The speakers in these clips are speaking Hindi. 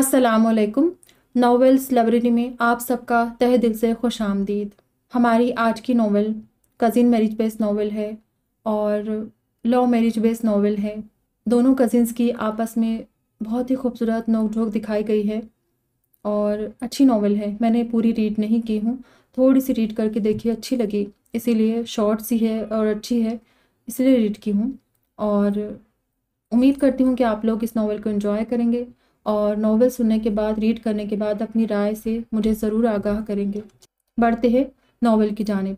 अस्सलाम नावल्स लाइब्रेरी में आप सबका तह दिल से खुश आमदीद हमारी आज की novel cousin marriage based novel है और लव मैरिज बेस्ड नावल है दोनों कज़िन्स की आपस में बहुत ही खूबसूरत नोकझोंक दिखाई गई है और अच्छी नावल है मैंने पूरी रीड नहीं की हूँ थोड़ी सी रीड करके देखी अच्छी लगी इसीलिए शॉर्ट सी है और अच्छी है इसलिए रीड की हूँ और उम्मीद करती हूँ कि आप लोग इस नावल को एंजॉय करेंगे और नॉवल सुनने के बाद रीड करने के बाद अपनी राय से मुझे ज़रूर आगाह करेंगे बढ़ते हैं नॉवल की जानब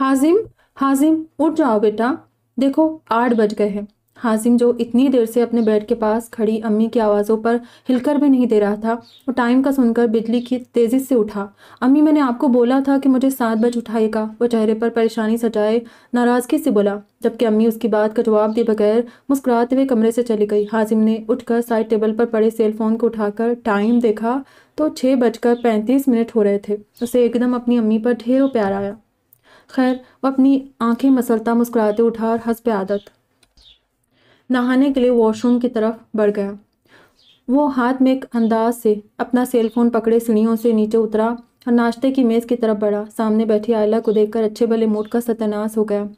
हाजिम हाजिम उठ जाओ बेटा देखो आठ बज गए हैं हाजिम जो इतनी देर से अपने बेड के पास खड़ी अम्मी की आवाज़ों पर हिलकर भी नहीं दे रहा था वो टाइम का सुनकर बिजली की तेज़ी से उठा अम्मी मैंने आपको बोला था कि मुझे सात बज उठाएगा वो चेहरे पर परेशानी सजाए नाराज़गी से बोला जबकि अम्मी उसकी बात का जवाब दिए बगैर मुस्कुराते हुए कमरे से चली गई हाजिम ने उठकर साइड टेबल पर पड़े सेल को उठाकर टाइम देखा तो छः बजकर पैंतीस मिनट हो रहे थे उसे एकदम अपनी अम्मी पर ढेरों प्यार आया खैर वो अपनी आंखें मसलता मुस्कुराते उठा और हंस पे आदत नहाने के लिए वॉशरूम की तरफ बढ़ गया वो हाथ में एक अंदाज से अपना सेलफोन पकड़े सीढ़ियों से नीचे उतरा और नाश्ते की मेज़ की तरफ बढ़ा सामने बैठी आयला को देखकर अच्छे भले मूड का सत्यानाश हो गया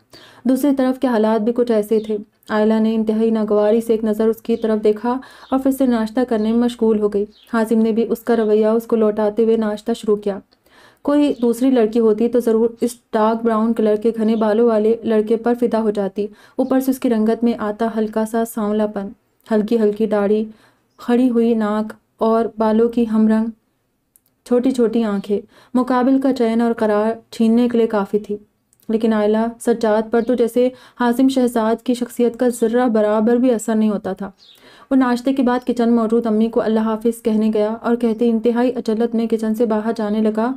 दूसरी तरफ के हालात भी कुछ ऐसे थे आयला ने इंतहाई नागवारी से एक नज़र उसकी तरफ देखा और फिर से नाश्ता करने में मशगूल हो गई हाजिम ने भी उसका रवैया उसको लौटाते हुए नाश्ता शुरू किया कोई दूसरी लड़की होती तो ज़रूर इस डार्क ब्राउन कलर के घने बालों वाले लड़के पर फिदा हो जाती ऊपर से उसकी रंगत में आता हल्का सा सांवलापन हल्की हल्की दाढ़ी खड़ी हुई नाक और बालों की हमरंग छोटी छोटी आंखें मुकाबिल का चयन और करार छीनने के लिए काफ़ी थी लेकिन आयला सज्जात पर तो जैसे हासिम शहजाद की शख्सियत का ज़र्रा बराबर भी असर नहीं होता था वो नाश्ते के बाद किचन मौजूद अम्मी को अल्लाह हाफिज़ कहने गया और कहते इंतहाई अचलत में किचन से बाहर जाने लगा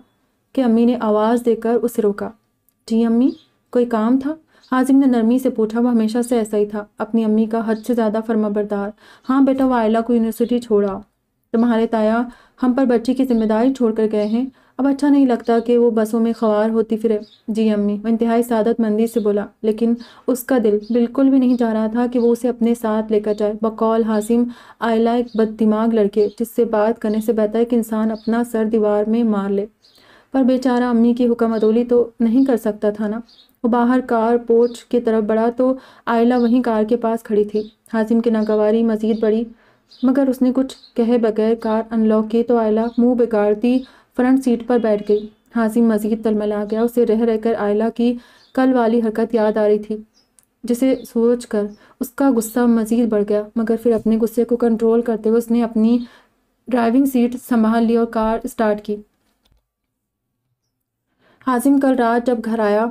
कि अम्मी ने आवाज़ देकर उसे रोका जी अम्मी कोई काम था हाजिम ने नरमी से पूछा वह हमेशा से ऐसा ही था अपनी अम्मी का हद से ज़्यादा फर्माबरदार हाँ बेटा वो आयला को यूनिवर्सिटी छोड़ा तुम्हारे ताया हम पर बच्ची की जिम्मेदारी छोड़ कर गए हैं अब अच्छा नहीं लगता कि वो बसों में खवार होती फिरे जी अम्मी वो इंतहाई सादत मंदी से बोला लेकिन उसका दिल बिल्कुल भी नहीं जा रहा था कि वो उसे अपने साथ लेकर जाए बकौल हासिम आयला एक बददिमाग लड़के जिससे बात करने से बेहतर है कि इंसान अपना सर दीवार में मार ले पर बेचारा अम्मी की हुक्म अदोली तो नहीं कर सकता था ना वो बाहर कार पोर्च की तरफ बढ़ा तो आयला वहीं कार के पास खड़ी थी हाजिम की नागवारी मजीद बढ़ी मगर उसने कुछ कहे बगैर कार अनलॉक की तो आयला मुंह बिगाड़ती फ्रंट सीट पर बैठ गई हाजिम मजीद तलमला गया उसे रह रहकर आयला की कल वाली हरकत याद आ रही थी जिसे सोच कर उसका गुस्सा मज़ीद बढ़ गया मगर फिर अपने गुस्से को कंट्रोल करते हुए उसने अपनी ड्राइविंग सीट संभाल ली और कार स्टार्ट की हाजिम कल रात जब घर आया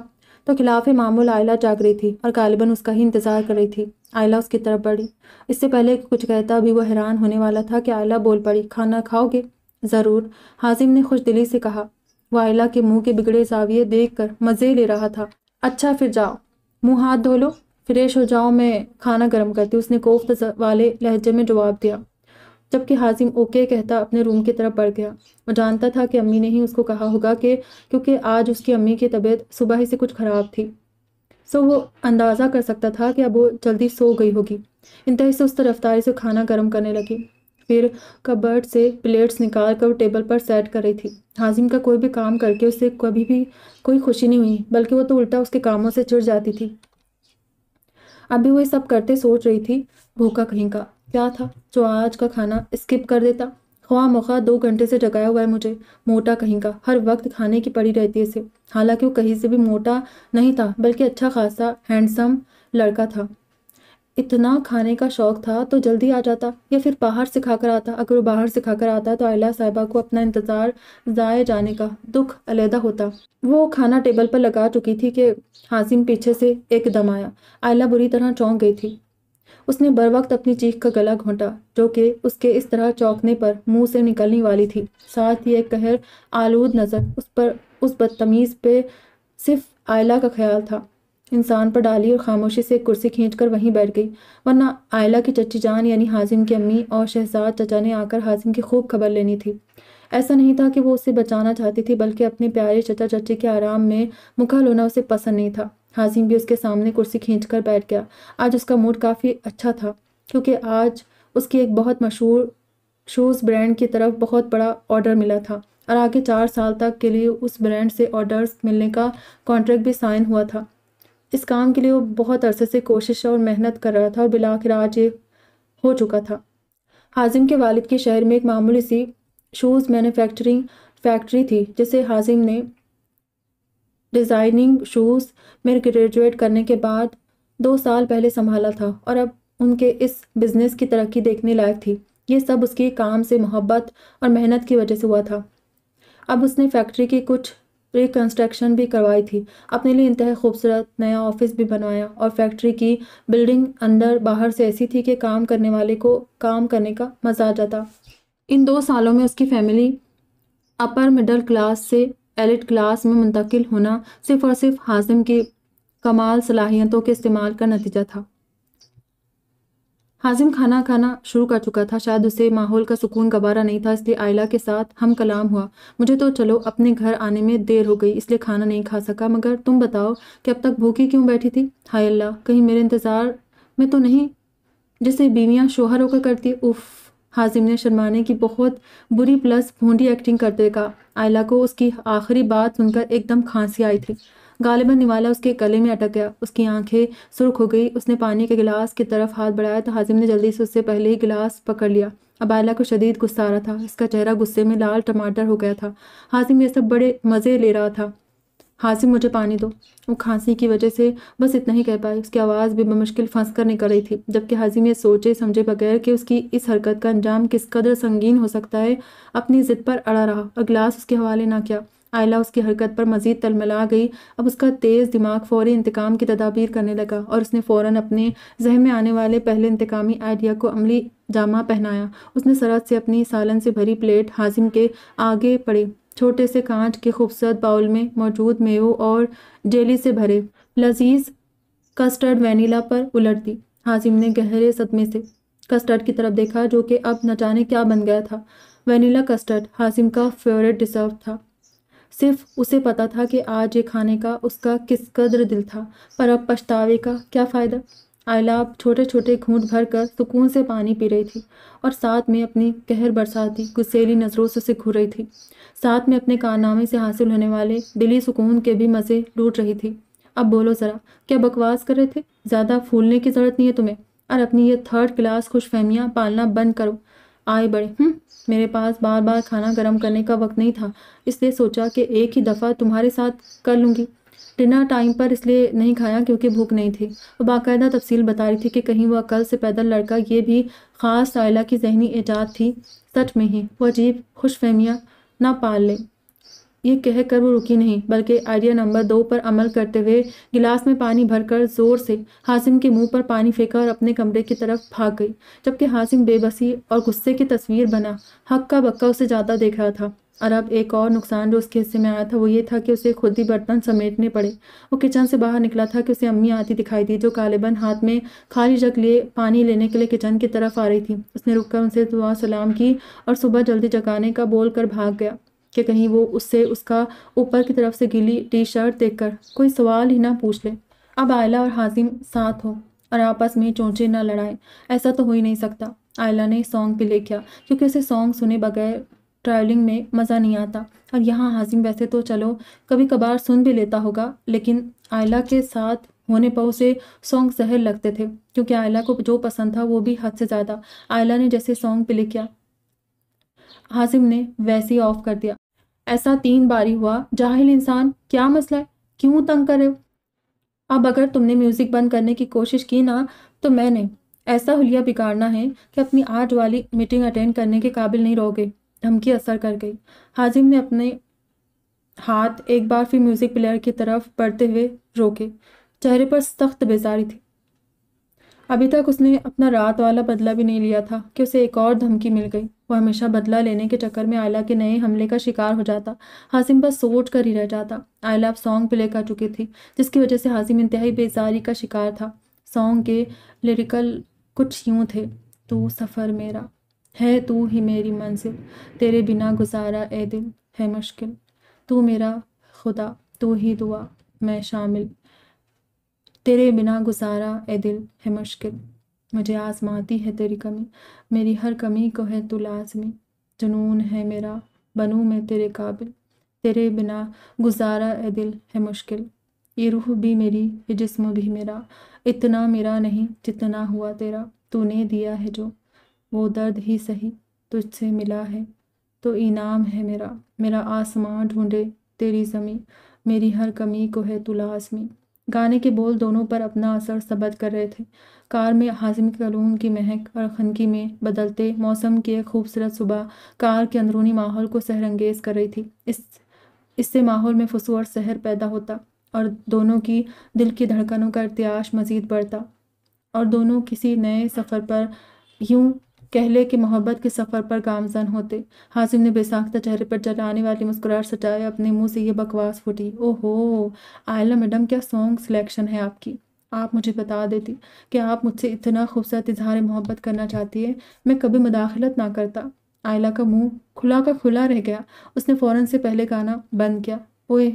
तो खिलाफ मामूल आयला जाग रही थी और गालिबन उसका ही इंतज़ार कर रही थी आयला उसकी तरफ बढ़ी इससे पहले कुछ कहता भी वो हैरान होने वाला था कि आयला बोल पड़ी खाना खाओगे ज़रूर हाजिम ने खुश दिली से कहा वह आयला के मुंह के बिगड़े जाविये देख कर मज़े ले रहा था अच्छा फिर जाओ मुंह हाथ धो लो फ्रेश हो जाओ मैं खाना गर्म करती उसने कोफ्त वाले लहजे में जवाब दिया जबकि हाजिम ओके कहता अपने रूम की तरफ बढ़ गया वो जानता था कि अम्मी ने ही उसको कहा होगा कि क्योंकि आज उसकी अम्मी की तबीयत सुबह ही से कुछ ख़राब थी सो वो अंदाज़ा कर सकता था कि अब वो जल्दी सो गई होगी इंतहा से उस रफ्तारी से खाना गर्म करने लगी फिर कबर्ड से प्लेट्स निकाल कर टेबल पर सेट कर रही थी हाजिम का कोई भी काम करके उसे कभी भी कोई खुशी नहीं हुई बल्कि वो तो उल्टा उसके कामों से चिड़ जाती थी अभी वो ये सब करते सोच रही थी भूखा कहीं का क्या था जो आज का खाना स्किप कर देता खवा मखा दो घंटे से जगाया हुआ है मुझे मोटा कहीं का हर वक्त खाने की पड़ी रहती है इसे हालांकि वो कहीं से भी मोटा नहीं था बल्कि अच्छा खासा हैंडसम लड़का था इतना खाने का शौक था तो जल्दी आ जाता या फिर बाहर से खाकर आता अगर वो बाहर से खाकर आता तो आयला साहिबा को अपना इंतज़ार जाए जाने का दुख अलहदा होता वो खाना टेबल पर लगा चुकी थी कि हासिम पीछे से एकदम आया आयला बुरी तरह चौंक गई थी उसने बर वक्त अपनी चीख का गला घोंटा जो कि उसके इस तरह चौंकने पर मुंह से निकलने वाली थी साथ ही एक कहर आलूद नज़र उस पर उस बदतमीज़ पे सिर्फ आयला का ख्याल था इंसान पर डाली और खामोशी से कुर्सी खींचकर वहीं बैठ गई वरना आयला की चच्ची जान यानी हाजिम की अम्मी और शहजाद चचा ने आकर हाजिम की खूब खबर लेनी थी ऐसा नहीं था कि वो उसे बचाना चाहती थी बल्कि अपने प्यारे चचा चची के आराम में मुखल होना उसे पसंद नहीं था हाज़िम भी उसके सामने कुर्सी खींच कर बैठ गया आज उसका मूड काफ़ी अच्छा था क्योंकि आज उसकी एक बहुत मशहूर शूज़ ब्रांड की तरफ बहुत बड़ा ऑर्डर मिला था और आगे चार साल तक के लिए उस ब्रांड से ऑर्डर्स मिलने का कॉन्ट्रैक्ट भी साइन हुआ था इस काम के लिए वो बहुत अरसे से कोशिश और मेहनत कर रहा था और बिलाखिर आज ये हो चुका था हाजिम के वालिद के शहर में एक मामूली सी शूज़ मैन्युफैक्चरिंग फैक्ट्री थी जिसे हाजिम ने डिज़ाइनिंग शूज़ मेरे ग्रेजुएट करने के बाद दो साल पहले संभाला था और अब उनके इस बिज़नेस की तरक्की देखने लायक थी ये सब उसके काम से मोहब्बत और मेहनत की वजह से हुआ था अब उसने फैक्ट्री की कुछ रिकन्स्ट्रक्शन भी करवाई थी अपने लिए इंतहा खूबसूरत नया ऑफिस भी बनवाया और फैक्ट्री की बिल्डिंग अंदर बाहर से ऐसी थी कि काम करने वाले को काम करने का मज़ा आ जाता इन दो सालों में उसकी फैमिली अपर मिडल क्लास से एलिट क्लास में मुंतकिल होना सिर्फ और सिर्फ हाजिम के कमाल सलाहियतों के इस्तेमाल का नतीजा था हाजिम खाना खाना शुरू कर चुका था शायद उसे माहौल का सुकून गबारा नहीं था इसलिए आयला के साथ हम कलाम हुआ मुझे तो चलो अपने घर आने में देर हो गई इसलिए खाना नहीं खा सका मगर तुम बताओ कि अब तक भूखी क्यों बैठी थी हाय अल्लाह कहीं मेरे इंतज़ार में तो नहीं जैसे बीवियां शोहर होकर करती उफ़ हाजिम ने शर्माने की बहुत बुरी प्लस भूडी एक्टिंग करते कहा आयला को उसकी आखिरी बात सुनकर एकदम खांसी आई थी गालिबा निवाला उसके गले में अटक गया उसकी आंखें सुर्ख हो गई उसने पानी के गिलास की तरफ हाथ बढ़ाया तो हाजिम ने जल्दी से उससे पहले ही गिलास पकड़ लिया अब आयला को शदीद गुस्सा आ रहा था इसका चेहरा गुस्से में लाल टमाटर हो गया था हाजिम ये सब बड़े मज़े ले रहा था हासिम मुझे पानी दो वो खांसी की वजह से बस इतना ही कह पाई उसकी आवाज़ भी बमुश्किल फंस कर निकल रही थी जबकि हाजिम ये सोचे समझे बगैर कि उसकी इस हरकत का अंजाम किस कदर संगीन हो सकता है अपनी ज़िद पर अड़ा रहा और उसके हवाले ना किया आयला उसकी हरकत पर मजीद तलमला गई अब उसका तेज़ दिमाग फौरी इंतकाम की तदाबीर करने लगा और उसने फ़ौर अपने जहन में आने वाले पहले इंतकामी आइडिया को अमली जामा पहनाया उसने सरहद से अपनी सालन से भरी प्लेट हाजिम के आगे पड़े छोटे से कांच के खूबसूरत बाउल में मौजूद मेवों और जेली से भरे लजीज कस्टर्ड वनीला पर उलट दी हाजिम ने गहरे सदमे से कस्टर्ड की तरफ देखा जो कि अब न जाने क्या बन गया था वनीला कस्टर्ड हाजिम का फेवरेट डिजर्व था सिर्फ उसे पता था कि आज ये खाने का उसका किस कदर दिल था पर अब पछतावे का क्या फ़ायदा अब छोटे छोटे घूंट भर कर सुकून से पानी पी रही थी और साथ में अपनी कहर बरसाती गुस्सेली नज़रों से घू रही थी साथ में अपने कारनामे से हासिल होने वाले दिली सुकून के भी मज़े लूट रही थी अब बोलो ज़रा क्या बकवास कर रहे थे ज़्यादा फूलने की ज़रूरत नहीं है तुम्हें और अपनी ये थर्ड क्लास खुशफहमियाँ पालना बंद करो आए बड़े हम्म, मेरे पास बार बार खाना गर्म करने का वक्त नहीं था इसलिए सोचा कि एक ही दफ़ा तुम्हारे साथ कर लूँगी डिनर टाइम पर इसलिए नहीं खाया क्योंकि भूख नहीं थी वो बाकायदा तफसील बता रही थी कि कहीं वह कल से पैदल लड़का ये भी ख़ास साइला की जहनी ईजाद थी सच में ही वो अजीब खुश फहमियाँ ना पाल ले ये कहकर वो रुकी नहीं बल्कि आइडिया नंबर दो पर अमल करते हुए गिलास में पानी भरकर जोर से हासिम के मुंह पर पानी फेंका और अपने कमरे की तरफ भाग गई जबकि हासिम बेबसी और गुस्से की तस्वीर बना हक्का बक्का उसे ज़्यादा देख रहा था और अब एक और नुकसान जो उसके हिस्से में आया था वो ये था कि उसे खुद ही बर्तन समेटने पड़े वो किचन से बाहर निकला था कि उसे अम्मी आती दिखाई दी जो कालेबन हाथ में खाली जग लिए पानी लेने के लिए किचन की तरफ आ रही थी उसने रुककर उनसे दुआ सलाम की और सुबह जल्दी जगाने का बोल कर भाग गया कि कहीं वो उससे उसका ऊपर की तरफ से गिली टी शर्ट कर कोई सवाल ही ना पूछ ले अब आयला और हाजिम साथ हो और आपस में चोंचे ना लड़ाएं ऐसा तो हो ही नहीं सकता आयला ने सॉन्ग भी ले किया क्योंकि उसे सॉन्ग सुने बगैर ट्रैवलिंग में मज़ा नहीं आता और यहाँ हाजिम वैसे तो चलो कभी कभार सुन भी लेता होगा लेकिन आयला के साथ होने पर उसे सॉन्ग जहर लगते थे क्योंकि आयला को जो पसंद था वो भी हद से ज़्यादा आयला ने जैसे सॉन्ग प्ले किया हाजिम ने वैसे ही ऑफ कर दिया ऐसा तीन बारी हुआ जाहिल इंसान क्या मसला है क्यों तंग करे अब अगर तुमने म्यूज़िक बंद करने की कोशिश की ना तो मैंने ऐसा हुलिया बिगाड़ना है कि अपनी आज वाली मीटिंग अटेंड करने के काबिल नहीं रहोगे धमकी असर कर गई हाजिम ने अपने हाथ एक बार फिर म्यूजिक प्लेयर की तरफ बढ़ते हुए रोके चेहरे पर सख्त बेजारी थी अभी तक उसने अपना रात वाला बदला भी नहीं लिया था कि उसे एक और धमकी मिल गई वह हमेशा बदला लेने के चक्कर में आयला के नए हमले का शिकार हो जाता हाजिम बस सोच कर ही रह जाता आयला अब सॉन्ग प्ले कर चुकी थी जिसकी वजह से हाजिम इंतहाई बेजारी का शिकार था सॉन्ग के लिरिकल कुछ यूँ थे तो सफ़र मेरा है तू ही मेरी मंजिल तेरे बिना गुजारा ए दिल है मुश्किल तू मेरा खुदा तू ही दुआ मैं शामिल तेरे बिना गुजारा ए दिल है मुश्किल मुझे आजमाती है तेरी कमी मेरी हर कमी को है तू लाजमी जुनून है मेरा बनू मैं तेरे काबिल तेरे बिना गुजारा ए दिल है मुश्किल ये रूह भी मेरी ये जिस्म भी मेरा इतना मेरा नहीं जितना हुआ तेरा तूने दिया है जो वो दर्द ही सही तुझसे मिला है तो इनाम है मेरा मेरा आसमां ढूंढे तेरी ज़मी मेरी हर कमी को है तू लाजमी गाने के बोल दोनों पर अपना असर सबद कर रहे थे कार में हाजिम कलून की महक और खनकी में बदलते मौसम की एक खूबसूरत सुबह कार के अंदरूनी माहौल को सहरंगेज कर रही थी इस इससे माहौल में फसू और सहर पैदा होता और दोनों की दिल की धड़कनों का इतिहास मज़ीद बढ़ता और दोनों किसी नए सफ़र पर यूं कहले कि मोहब्बत के सफ़र पर गामजन होते हाजिम ने बेसाख्ता चेहरे पर जलाने वाली मुस्कुराहट सजाए अपने मुंह से यह बकवास फूटी ओहो आयला मैडम क्या सॉन्ग सिलेक्शन है आपकी आप मुझे बता देती कि आप मुझसे इतना खूबसूरत इजहार मोहब्बत करना चाहती है मैं कभी मुदाखलत ना करता आयला का मुंह खुला का खुला रह गया उसने फ़ौरन से पहले गाना बंद किया ओए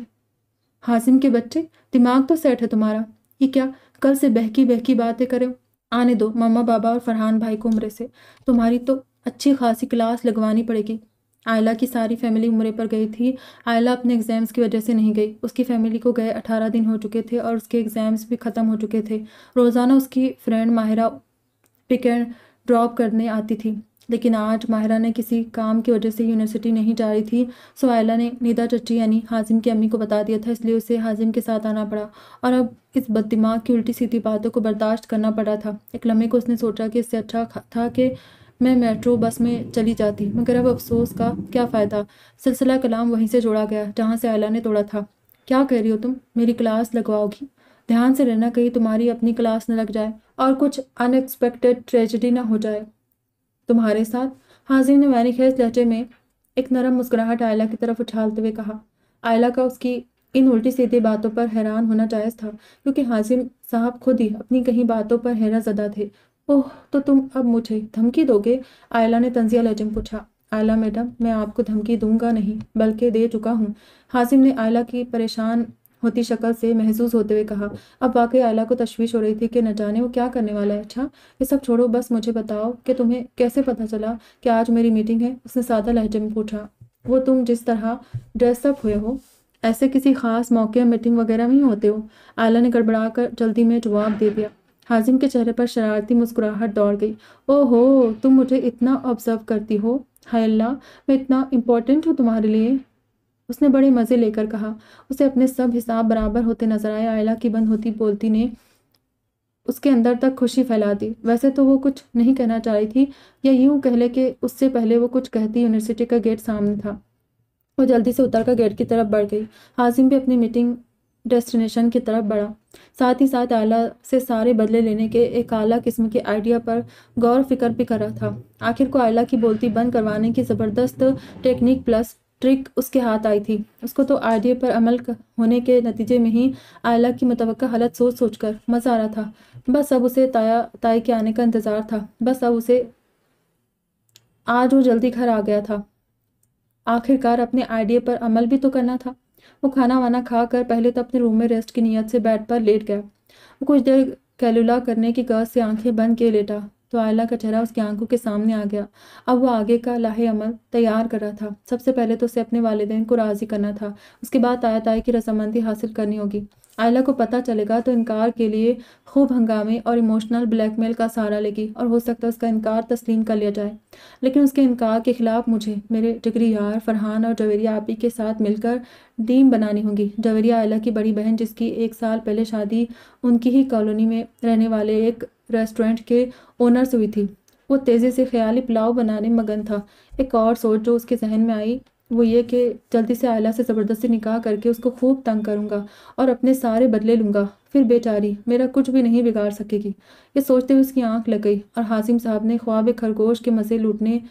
हाजिम के बच्चे दिमाग तो सेट है तुम्हारा ये क्या कल से बहकी बहकी बातें करें आने दो मम्मा बाबा और फरहान भाई को उम्र से तुम्हारी तो अच्छी खासी क्लास लगवानी पड़ेगी आयला की सारी फैमिली उम्र पर गई थी आयला अपने एग्ज़ाम्स की वजह से नहीं गई उसकी फैमिली को गए अठारह दिन हो चुके थे और उसके एग्ज़ाम्स भी ख़त्म हो चुके थे रोज़ाना उसकी friend Mahira pick and drop करने आती थी लेकिन आज माहिरा ने किसी काम की वजह से यूनिवर्सिटी नहीं जा रही थी सो आयला ने निदा चची यानी हाजिम की अम्मी को बता दिया था इसलिए उसे हाजिम के साथ आना पड़ा और अब इस बददिमाग की उल्टी सीधी बातों को बर्दाश्त करना पड़ा था एक लम्हे को उसने सोचा कि इससे अच्छा था कि मैं मेट्रो बस में चली जाती मगर अब अफसोस का क्या फ़ायदा सिलसिला कलाम वहीं से जोड़ा गया जहाँ से आयला ने तोड़ा था क्या कह रही हो तुम मेरी क्लास लगवाओगी ध्यान से रहना कहीं तुम्हारी अपनी क्लास न लग जाए और कुछ अनएक्सपेक्टेड ट्रेजडी ना हो जाए तुम्हारे साथ हाजिम ने खेज लहजे में एक नरम मुस्कुराहट आयला की तरफ उछालते हुए कहा आयला का उसकी इन उल्टी सीधी बातों पर हैरान होना जायज़ था क्योंकि हाजिम साहब खुद ही अपनी कहीं बातों पर हैरा ज़दा थे ओह तो तुम अब मुझे धमकी दोगे आयला ने तंजिया लहजे में पूछा आयला मैडम मैं आपको धमकी दूंगा नहीं बल्कि दे चुका हूँ हाजिम ने आयला की परेशान होती शक्ल से महसूस होते हुए कहा अब वाकई आला को तशवीश हो रही थी कि न जाने वो क्या करने वाला है अच्छा ये सब छोड़ो बस मुझे बताओ कि तुम्हें कैसे पता चला कि आज मेरी मीटिंग है उसने सादा लहजे में पूछा वो तुम जिस तरह ड्रेसअप हुए हो ऐसे किसी खास मौके मीटिंग वगैरह में होते हो आला ने गड़बड़ा कर जल्दी में जवाब दे दिया हाजिम के चेहरे पर शरारती मुस्कुराहट दौड़ गई ओहो तुम मुझे इतना ऑब्जर्व करती हो हाय अल्लाह मैं इतना इम्पोर्टेंट हूँ तुम्हारे लिए उसने बड़े मज़े लेकर कहा उसे अपने सब हिसाब बराबर होते नजर आए आयला की बंद होती बोलती ने उसके अंदर तक खुशी फैला दी वैसे तो वो कुछ नहीं कहना चाह रही थी या यूं कह ले कि उससे पहले वो कुछ कहती यूनिवर्सिटी का गेट सामने था वो जल्दी से उतर कर गेट की तरफ बढ़ गई हाजिम भी अपनी मीटिंग डेस्टिनेशन की तरफ बढ़ा साथ ही साथ आला से सारे बदले लेने के एक आला किस्म के आइडिया पर गौर फिक्र भी कर रहा था आखिर को आयला की बोलती बंद करवाने की ज़बरदस्त टेक्निक प्लस ट्रिक उसके हाथ आई थी उसको तो आरडीए पर अमल होने के नतीजे में ही आयला की मुतव हालत सोच सोच कर मज़ा आ रहा था बस अब उसे ताया ताई के आने का इंतज़ार था बस अब उसे आज वो जल्दी घर आ गया था आखिरकार अपने आइडिया पर अमल भी तो करना था वो खाना वाना खा कर पहले तो अपने रूम में रेस्ट की नीयत से बेड पर लेट गया वो कुछ देर कैलुला करने की गर्ज से आंखें बंद किए लेटा तो आयला का चेहरा उसकी आंखों के सामने आ गया अब वो आगे का लाहे अमल तैयार कर रहा था सबसे पहले तो उसे अपने वालदेन को राज़ी करना था उसके बाद आया ताया की रजामंदी हासिल करनी होगी आयला को पता चलेगा तो इनकार के लिए खूब हंगामे और इमोशनल ब्लैकमेल का सहारा लेगी और हो सकता है उसका इनकार तस्लीम कर लिया जाए लेकिन उसके इनकार के ख़िलाफ़ मुझे मेरे जिगरी यार फरहान और जवेरिया आपी के साथ मिलकर टीम बनानी होगी जवेरिया आयला की बड़ी बहन जिसकी एक साल पहले शादी उनकी ही कॉलोनी में रहने वाले एक रेस्टोरेंट के ओनर्स हुई थी वो तेज़ी से ख्याली पुलाव बनाने मगन था एक और सोच जो उसके जहन में आई वो ये कि जल्दी से आयला से ज़बरदस्ती निकाह करके उसको खूब तंग करूँगा और अपने सारे बदले लूँगा फिर बेचारी मेरा कुछ भी नहीं बिगाड़ सकेगी ये सोचते हुए उसकी आंख लग गई और हाजिम साहब ने ख्वाब खरगोश के मज़े लूटने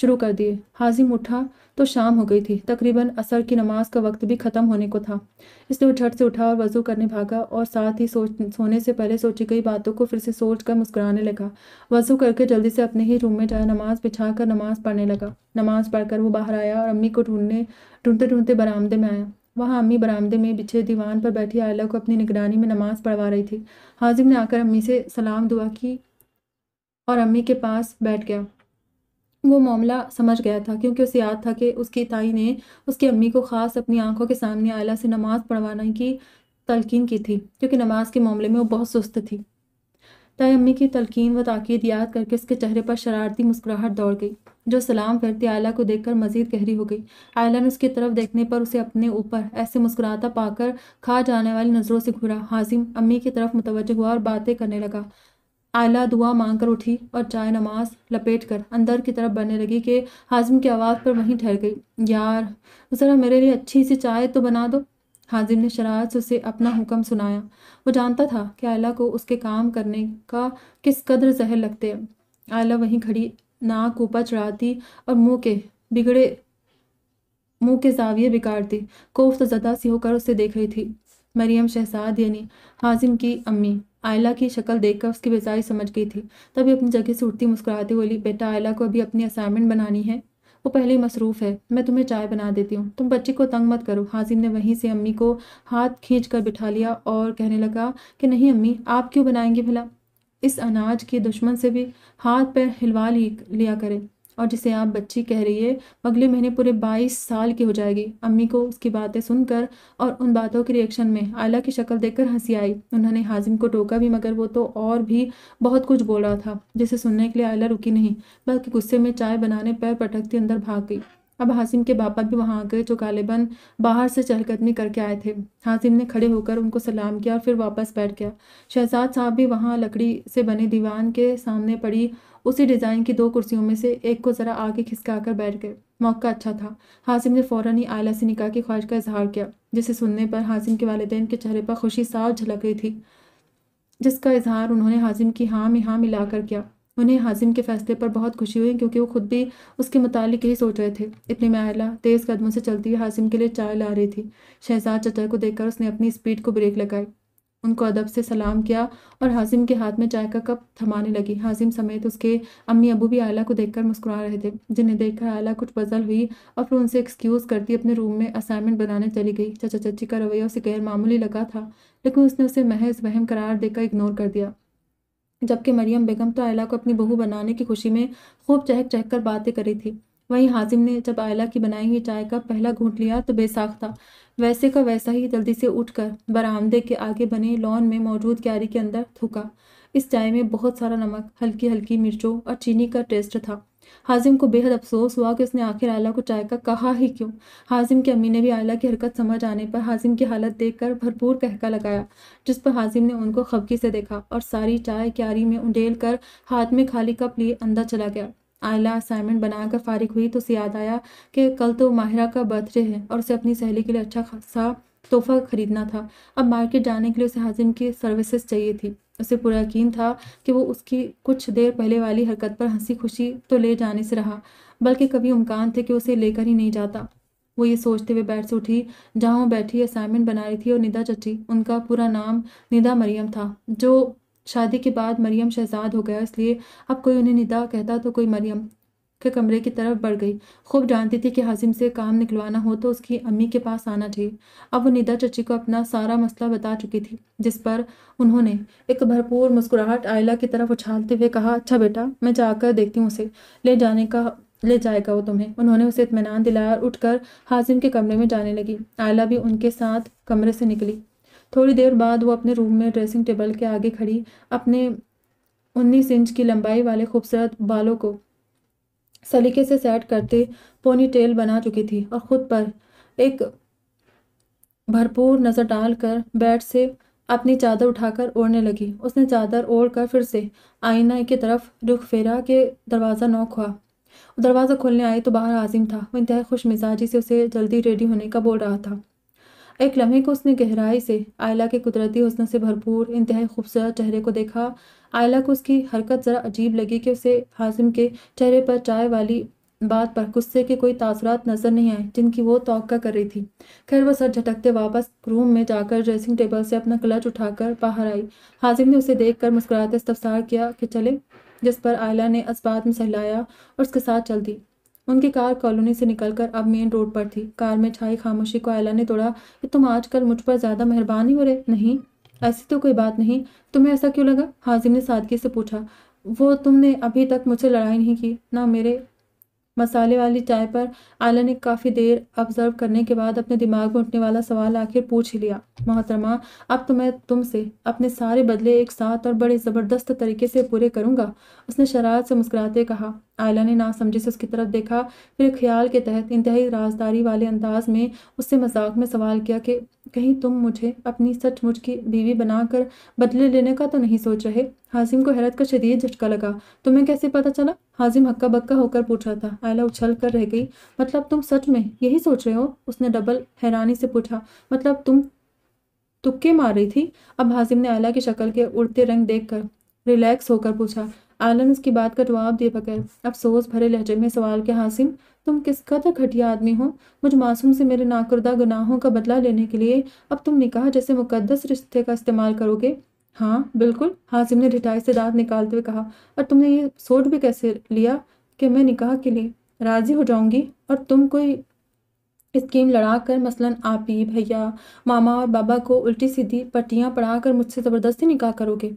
शुरू कर दिए हाजिम उठा तो शाम हो गई थी तकरीबन असर की नमाज का वक्त भी ख़त्म होने को था इसने वो झट से उठा और वजू करने भागा और साथ ही सोच सोने से पहले सोची गई बातों को फिर से सोच कर मुस्कुराने लगा वजू करके जल्दी से अपने ही रूम में जाया नमाज बिछा कर नमाज पढ़ने लगा नमाज पढ़कर वो बाहर आया और अम्मी को ढूंढने ढूंढते ढूंढते बरामदे में आया वहाँ अम्मी बरामदे में बिछे दीवान पर बैठी आयला को अपनी निगरानी में नमाज पढ़वा रही थी हाजिम ने आकर अम्मी से सलाम दुआ की और अम्मी के पास बैठ गया वो मामला समझ गया था क्योंकि उसे याद था कि उसकी ताई ने उसकी अम्मी को ख़ास अपनी आंखों के सामने आयला से नमाज़ पढ़वाने की तलकिन की थी क्योंकि नमाज के मामले में वो बहुत सुस्त थी ताई अम्मी की तलकिन व ताक़ीद याद करके उसके चेहरे पर शरारती मुस्कुराहट दौड़ गई जो सलाम करती आयला को देखकर मजीद गहरी हो गई आयला ने उसकी तरफ देखने पर उसे अपने ऊपर ऐसे मुस्कुराता पाकर खा जाने वाली नज़रों से घुरा हाजिम अम्मी की तरफ मुतवजह हुआ और बातें करने लगा आयला दुआ मांगकर उठी और चाय नमाज लपेट कर अंदर की तरफ बढ़ने लगी कि हाजिम की आवाज़ पर वहीं ठहर गई यार ज़रा मेरे लिए अच्छी सी चाय तो बना दो हाजिम ने शरारत से उसे अपना हुक्म सुनाया वो जानता था कि आयला को उसके काम करने का किस कदर जहर लगते हैं आयला वहीं खड़ी नाक ऊपर चढ़ाती और मुंह के बिगड़े मुंह के जाविये बिगाड़ती कोफ्त तो ज़दा सी होकर उसे देख रही थी मरियम शहजाद यानी हाजिम की अम्मी आयला की शक्ल देखकर उसकी बेजारी समझ गई थी तभी अपनी जगह से उठती मुस्कुराती बोली बेटा आयला को अभी अपनी असाइनमेंट बनानी है वो पहले ही मसरूफ़ है मैं तुम्हें चाय बना देती हूँ तुम बच्ची को तंग मत करो हाजिम ने वहीं से अम्मी को हाथ खींच कर बिठा लिया और कहने लगा कि नहीं अम्मी आप क्यों बनाएंगे भला इस अनाज के दुश्मन से भी हाथ पैर हिलवा लिया करें और जिसे आप बच्ची कह रही है अगले महीने पूरे बाईस साल की हो जाएगी अम्मी को उसकी बातें सुनकर और उन बातों के रिएक्शन में आला की शक्ल देखकर हंसी आई उन्होंने हाजिम को टोका भी मगर वो तो और भी बहुत कुछ बोल रहा था जिसे सुनने के लिए आयला रुकी नहीं बल्कि गुस्से में चाय बनाने पैर पटकती अंदर भाग गई अब हासिम के पापा भी वहाँ आ गए जो गालिबन बाहर से चहलकदमी करके आए थे हासिम ने खड़े होकर उनको सलाम किया और फिर वापस बैठ गया शहजाद साहब भी वहाँ लकड़ी से बने दीवान के सामने पड़ी उसी डिज़ाइन की दो कुर्सियों में से एक को ज़रा आगे खिसका कर बैठ गए मौका अच्छा था हासिम ने फ़ौरन ही आयला से निकाह की ख्वाहिश का इजहार किया जिसे सुनने पर हासिम के वालदे के चेहरे पर खुशी साफ झलक रही थी जिसका इजहार उन्होंने हाजिम की हाँ में हाँ मिलाकर किया उन्हें हाजिम के फैसले पर बहुत खुशी हुई क्योंकि वो खुद भी उसके मुतल यही सोच रहे थे इतने में आयला तेज़ कदमों से चलती हुई हाजिम के लिए चाय ला रही थी शहजाद चचा को देखकर उसने अपनी स्पीड को ब्रेक लगाई उनको अदब से सलाम किया और हाजिम के हाथ में चाय का कप थमाने लगी हाजिम समेत उसके अम्मी अबू भी आयला को देखकर मुस्कुरा रहे थे जिन्हें देखकर आयला कुछ बजल हुई और फिर उनसे एक्सक्यूज़ करती अपने रूम में असाइनमेंट बनाने चली गई चाचा चाची का रवैया उसे गैर मामूली लगा था लेकिन उसने उसे महज वहम करार देकर इग्नोर कर दिया जबकि मरियम बेगम तो आयला को अपनी बहू बनाने की खुशी में खूब चहक चहक कर बातें करी थी वहीं हाजिम ने जब आयला की बनाई हुई चाय का पहला घूट लिया तो बेसाख था वैसे का वैसा ही जल्दी से उठकर बरामदे के आगे बने लॉन में मौजूद क्यारी के अंदर थूका इस चाय में बहुत सारा नमक हल्की हल्की मिर्चों और चीनी का टेस्ट था हाजिम को बेहद अफसोस हुआ कि उसने आखिर आयला को चाय का कहा ही क्यों हाजिम की अम्मी ने भी आयला की हरकत समझ आने पर हाजिम की हालत देखकर भरपूर कहका लगाया जिस पर हाजिम ने उनको खबकी से देखा और सारी चाय क्यारी में उंडेल कर हाथ में खाली कप लिए अंदर चला गया आयला असाइनमेंट बनाकर फारिग हुई तो उसे याद आया कि कल तो माहिरा का बर्थडे है और उसे अपनी सहेली के लिए अच्छा खासा तोहफा खरीदना था अब मार्केट जाने के लिए उसे हाजिम की सर्विसेज चाहिए थी उसे पूरा यकीन था कि वो उसकी कुछ देर पहले वाली हरकत पर हंसी खुशी तो ले जाने से रहा बल्कि कभी उमकान थे कि उसे लेकर ही नहीं जाता वो ये सोचते हुए बैठ से उठी जहाँ वो बैठी असाइनमेंट बना रही थी और निदा चची उनका पूरा नाम निदा मरियम था जो शादी के बाद मरियम शहजाद हो गया इसलिए अब कोई उन्हें निदा कहता तो कोई मरियम के कमरे की तरफ बढ़ गई खूब जानती थी कि हाजिम से काम निकलवाना हो तो उसकी अम्मी के पास आना चाहिए अब वो निदा चची को अपना सारा मसला बता चुकी थी जिस पर उन्होंने एक भरपूर मुस्कुराहट आयला की तरफ उछालते हुए कहा अच्छा बेटा मैं जाकर देखती हूँ उसे ले जाने का ले जाएगा वो तुम्हें उन्होंने उसे इतमान दिलाया और उठकर हाजिम के कमरे में जाने लगी आयला भी उनके साथ कमरे से निकली थोड़ी देर बाद वो अपने रूम में ड्रेसिंग टेबल के आगे खड़ी अपने उन्नीस इंच की लंबाई वाले खूबसूरत बालों को सलीके से सेट करते पोनी टेल बना चुकी थी और ख़ुद पर एक भरपूर नज़र डालकर बेड से अपनी चादर उठाकर ओढ़ने लगी उसने चादर ओढ़कर फिर से आईना की तरफ रुख फेरा के दरवाज़ा नौक हुआ दरवाज़ा खोलने आए तो बाहर आजिम था वह इंतहा खुश मिजाजी से उसे जल्दी रेडी होने का बोल रहा था एक लम्हे को उसने गहराई से आयला के कुदरती हसन से भरपूर इंतहा खूबसूरत चेहरे को देखा आयला को उसकी हरकत ज़रा अजीब लगी कि उसे हाजिम के चेहरे पर चाय वाली बात पर गुस्से के कोई तासरात नज़र नहीं आए जिनकी वो तो कर रही थी खैर वह सर झटकते वापस रूम में जाकर ड्रेसिंग टेबल से अपना क्लच उठाकर बाहर आई हाजिम ने उसे देखकर मुस्कुराते इस्तफसार किया कि चले जिस पर आयला ने इस बात में सहलाया और उसके साथ चल दी उनकी कार कॉलोनी से निकलकर अब मेन रोड पर थी कार में छाई खामोशी को आयला ने तोड़ा कि तुम आजकल मुझ पर ज़्यादा मेहरबानी हो रहे नहीं ऐसी तो कोई बात नहीं तुम्हें ऐसा क्यों लगा हाजिम ने सादगी से पूछा वो तुमने अभी तक मुझसे लड़ाई नहीं की ना मेरे मसाले वाली चाय पर आला ने काफ़ी देर ऑब्जर्व करने के बाद अपने दिमाग में उठने वाला सवाल आखिर पूछ ही लिया मोहतरमा अब तो मैं तुमसे अपने सारे बदले एक साथ और बड़े ज़बरदस्त तरीके से पूरे करूँगा उसने शरारत से मुस्कुराते कहा आयला ने ना समझे से उसकी तरफ देखा फिर ख्याल के तहत इंतहाई राजदारी वाले अंदाज में उससे मजाक में सवाल किया कि कहीं तुम मुझे अपनी सचमुच की बीवी बनाकर बदले लेने का तो नहीं सोच रहे हाजिम को हैरत का शदीद झटका लगा तुम्हें कैसे पता चला हाजिम हक्का बक्का होकर पूछा था आयला उछल कर रह गई मतलब तुम सच में यही सोच रहे हो उसने डबल हैरानी से पूछा मतलब तुम तुक्के मार रही थी अब हाजिम ने आयला की शक्ल के उड़ते रंग देख रिलैक्स होकर पूछा आलम इसकी बात का जवाब दिए बगैर अफसोस भरे लहजे में सवाल के हासिम तुम किस कदर घटिया आदमी हो मुझ मासूम से मेरे नाकुरदा गुनाहों का बदला लेने के लिए अब तुम निकाह जैसे मुकदस रिश्ते का इस्तेमाल करोगे हाँ बिल्कुल हासिम ने ढिठाई से दांत निकालते हुए कहा और तुमने ये सोच भी कैसे लिया कि मैं निकाह के लिए राज़ी हो जाऊंगी और तुम कोई स्कीम लड़ा कर मसलन आपी भैया मामा और बाबा को उल्टी सीधी पट्टियाँ पढ़ा कर मुझसे ज़बरदस्ती निकाह करोगे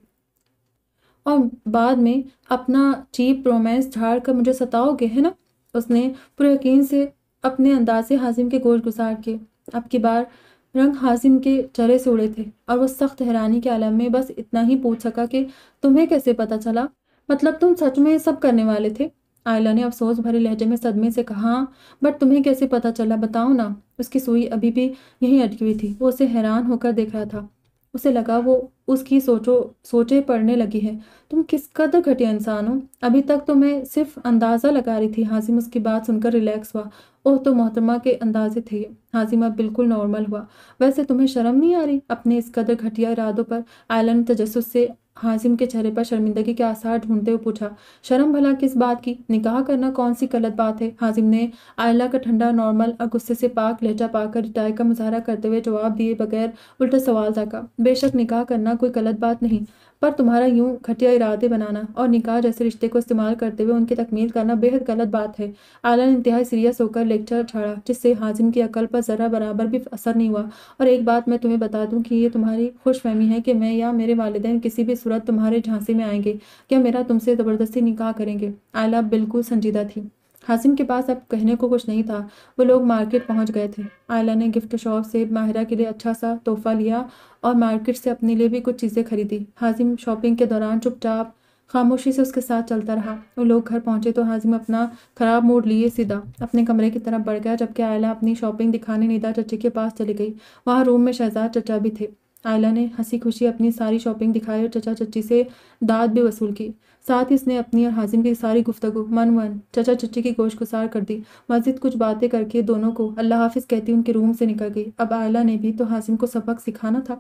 और बाद में अपना चीप रोमांस झाड़ कर मुझे सताओगे है ना उसने पूरे यकीन से अपने अंदाज से हाजिम के गोश गुजार किए अब की बार रंग हाजिम के चरे से उड़े थे और वो सख्त हैरानी के आलम में बस इतना ही पूछ सका कि तुम्हें कैसे पता चला मतलब तुम सच में सब करने वाले थे आयला ने अफसोस भरे लहजे में सदमे से कहा बट तुम्हें कैसे पता चला बताओ ना उसकी सुई अभी भी यहीं अटकी हुई थी वो उसे हैरान होकर देख रहा था उसे लगा वो उसकी सोचो सोचे पड़ने लगी है तुम किस कदर घटिया इंसान हो अभी तक तो मैं सिर्फ अंदाज़ा लगा रही थी हाजिम उसकी बात सुनकर रिलैक्स हुआ ओह तो मोहतरमा के अंदाजे थे हाजिमा बिल्कुल नॉर्मल हुआ वैसे तुम्हें शर्म नहीं आ रही अपने इस कदर घटिया इरादों पर आयलन तजस से हाजिम के चेहरे पर शर्मिंदगी के आसार ढूंढते हुए पूछा शर्म भला किस बात की निकाह करना कौन सी गलत बात है हाजिम ने आयला का ठंडा नॉर्मल और गुस्से से पाक लहजा पाकर रिटायर का मुजाहरा करते हुए जवाब दिए बगैर उल्टा सवाल था बेशक निकाह करना कोई गलत बात नहीं पर तुम्हारा यूं घटिया इरादे बनाना और निकाह जैसे रिश्ते को इस्तेमाल करते हुए उनकी तकमील करना बेहद गलत बात है आलन ने इंतहा सीरियस होकर लेक्चर छाड़ा जिससे हाजिम की अकल पर ज़रा बराबर भी असर नहीं हुआ और एक बात मैं तुम्हें बता दूँ कि ये तुम्हारी खुशफहमी है कि मैं या मेरे वालदेन किसी भी सूरत तुम्हारे झांसी में आएंगे क्या मेरा तुमसे ज़बरदस्ती निकाह करेंगे आला बिल्कुल संजीदा थी हासिम के पास अब कहने को कुछ नहीं था वो लोग मार्केट पहुंच गए थे आयला ने गिफ्ट शॉप से माहिरा के लिए अच्छा सा तोहफा लिया और मार्केट से अपने लिए भी कुछ चीज़ें खरीदी हाजिम शॉपिंग के दौरान चुपचाप खामोशी से उसके साथ चलता रहा वो लोग घर पहुंचे तो हाजिम अपना ख़राब मूड लिए सीधा अपने कमरे की तरफ बढ़ गया जबकि आयला अपनी शॉपिंग दिखाने निदा चचे के पास चली गई वहाँ रूम में शहजाद चचा भी थे आयला ने हंसी खुशी अपनी सारी शॉपिंग दिखाई और चचा चची से दाद भी वसूल की साथ ही इसने अपनी और हाजिम की सारी गुफ्तु मन मन चचा चची की गोश गुसार कर दी मस्जिद कुछ बातें करके दोनों को अल्लाह हाफिज़ कहती उनके रूम से निकल गई अब आयला ने भी तो हाजिम को सबक सिखाना था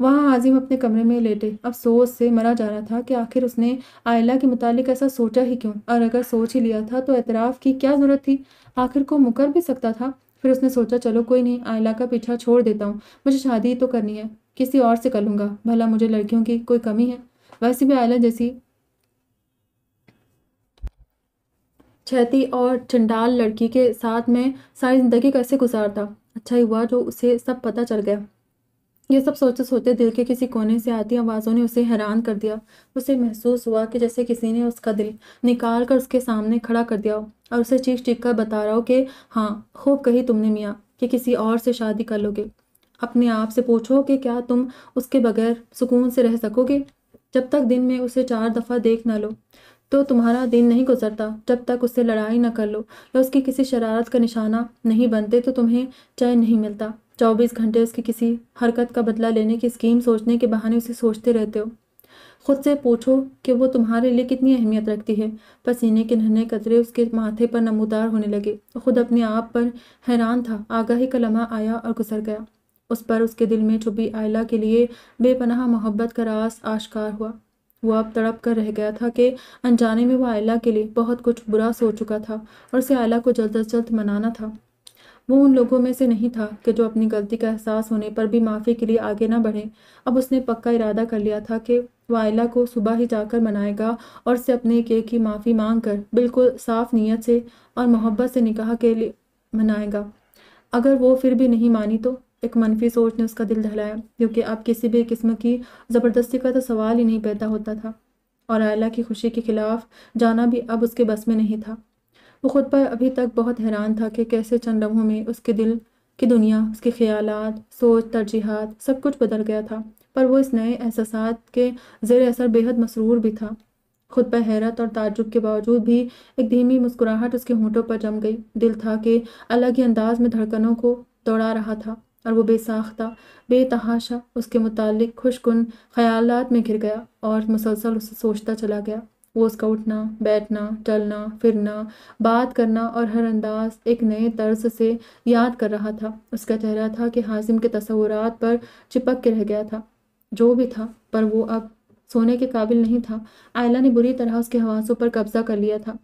वहाँ हाजिम अपने कमरे में लेटे अब सोच से मरा जा रहा था कि आखिर उसने आयला के मुतालिक ऐसा सोचा ही क्यों और अगर सोच ही लिया था तो एतराफ़ की क्या ज़रूरत थी आखिर को मुकर भी सकता था फिर उसने सोचा चलो कोई नहीं आयला का पीछा छोड़ देता हूँ मुझे शादी तो करनी है किसी और से कर लूँगा भला मुझे लड़कियों की कोई कमी है वैसे भी आयला जैसी छैती और चंडाल लड़की के साथ मैं सारी ज़िंदगी कैसे गुजारता अच्छा ही हुआ जो उसे सब पता चल गया ये सब सोचते सोचते दिल के किसी कोने से आती आवाज़ों ने उसे हैरान कर दिया उसे महसूस हुआ कि जैसे किसी ने उसका दिल निकाल कर उसके सामने खड़ा कर दिया हो और उसे चीख चीख कर बता रहा हो कि हाँ खूब कही तुमने मियाँ कि किसी और से शादी कर लोगे अपने आप से पूछो कि क्या तुम उसके बगैर सुकून से रह सकोगे जब तक दिन में उसे चार दफ़ा देख ना लो तो तुम्हारा दिन नहीं गुजरता जब तक उससे लड़ाई न कर लो या उसकी किसी शरारत का निशाना नहीं बनते तो तुम्हें चैन नहीं मिलता चौबीस घंटे उसकी किसी हरकत का बदला लेने की स्कीम सोचने के बहाने उसे सोचते रहते हो खुद से पूछो कि वो तुम्हारे लिए कितनी अहमियत रखती है पसीने के नन्हे कतरे उसके माथे पर नमोदार होने लगे खुद अपने आप पर हैरान था आगाही का लम्हा आया और गुजर गया उस पर उसके दिल में छुपी आयला के लिए बेपनाह मोहब्बत का रास आश्कार हुआ वो अब तड़प कर रह गया था कि अनजाने में वो आयला के लिए बहुत कुछ बुरा सोच चुका था और उसे आयला को जल्द अज जल्द मनाना था वो उन लोगों में से नहीं था कि जो अपनी गलती का एहसास होने पर भी माफ़ी के लिए आगे ना बढ़े अब उसने पक्का इरादा कर लिया था कि वह आयला को सुबह ही जाकर मनाएगा और उसे अपने एक ही माफ़ी मांग कर बिल्कुल साफ नीयत से और मोहब्बत से निकाह के लिए मनाएगा अगर वो फिर भी नहीं मानी तो एक मनफी सोच ने उसका दिल दहलाया क्योंकि अब किसी भी किस्म की ज़बरदस्ती का तो सवाल ही नहीं पैदा होता था और आयला की खुशी के खिलाफ जाना भी अब उसके बस में नहीं था वो खुद पर अभी तक बहुत हैरान था कि कैसे चंद लम्हों में उसके दिल की दुनिया उसके ख्याल सोच तरजीहत सब कुछ बदल गया था पर वो इस नए एहसास के जेर असर बेहद मसरूर भी था खुद पर हैरत और ताजुब के बावजूद भी एक धीमी मुस्कुराहट उसके होंठों पर जम गई दिल था कि अलग ही अंदाज में धड़कनों को दौड़ा रहा था और वो बेसाख्ता बेतहाशा उसके मुतालिक खुशगुन ख्यालात में घिर गया और मुसलसल उसे सोचता चला गया वो उसका उठना बैठना टलना फिरना बात करना और हर अंदाज एक नए तर्ज से याद कर रहा था उसका चेहरा था कि हाजिम के तस्वुरात पर चिपक के रह गया था जो भी था पर वो अब सोने के काबिल नहीं था आयला ने बुरी तरह उसके हवासों पर कब्जा कर लिया था